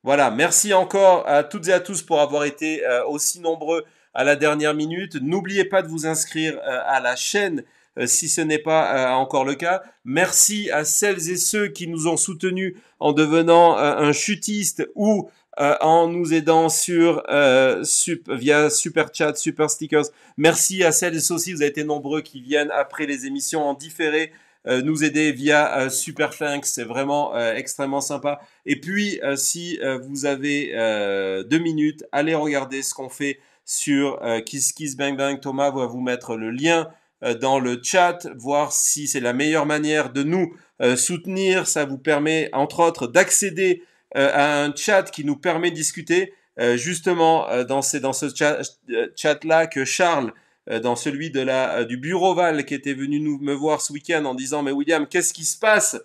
Voilà, merci encore à toutes et à tous pour avoir été euh, aussi nombreux à la dernière minute. N'oubliez pas de vous inscrire euh, à la chaîne euh, si ce n'est pas encore le cas. Merci à celles et ceux qui nous ont soutenus en devenant un chutiste ou en nous aidant sur via super chat, super stickers. Merci à celles et ceux aussi, vous avez été nombreux qui viennent après les émissions en différé euh, nous aider via euh, Super c'est vraiment euh, extrêmement sympa. Et puis, si vous avez deux minutes, allez regarder ce qu'on fait sur Kiss Kiss Bang Bang. Thomas va vous mettre le lien dans le chat, voir si c'est la meilleure manière de nous soutenir. Ça vous permet, entre autres, d'accéder à un chat qui nous permet de discuter. justement, dans ce chat-là que Charles euh, dans celui de la, euh, du bureau Val qui était venu nous, me voir ce week-end en disant Mais William, qu'est-ce qui se passe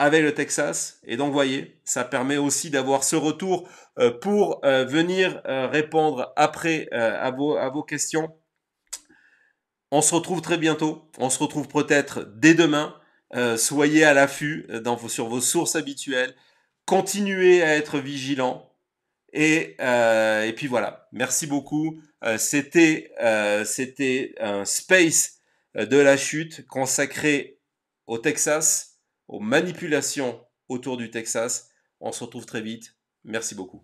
avec le Texas Et donc, voyez, ça permet aussi d'avoir ce retour euh, pour venir répondre après à vos, à vos questions. On se retrouve très bientôt. On se retrouve peut-être dès demain. soyez à l'affût sur vos sources habituelles. Continuez à être vigilants. Euh, et, puis voilà, merci beaucoup. Euh, c'était euh, c'était un space de la chute consacré au Texas, aux manipulations autour du Texas. On se retrouve très vite. Merci beaucoup.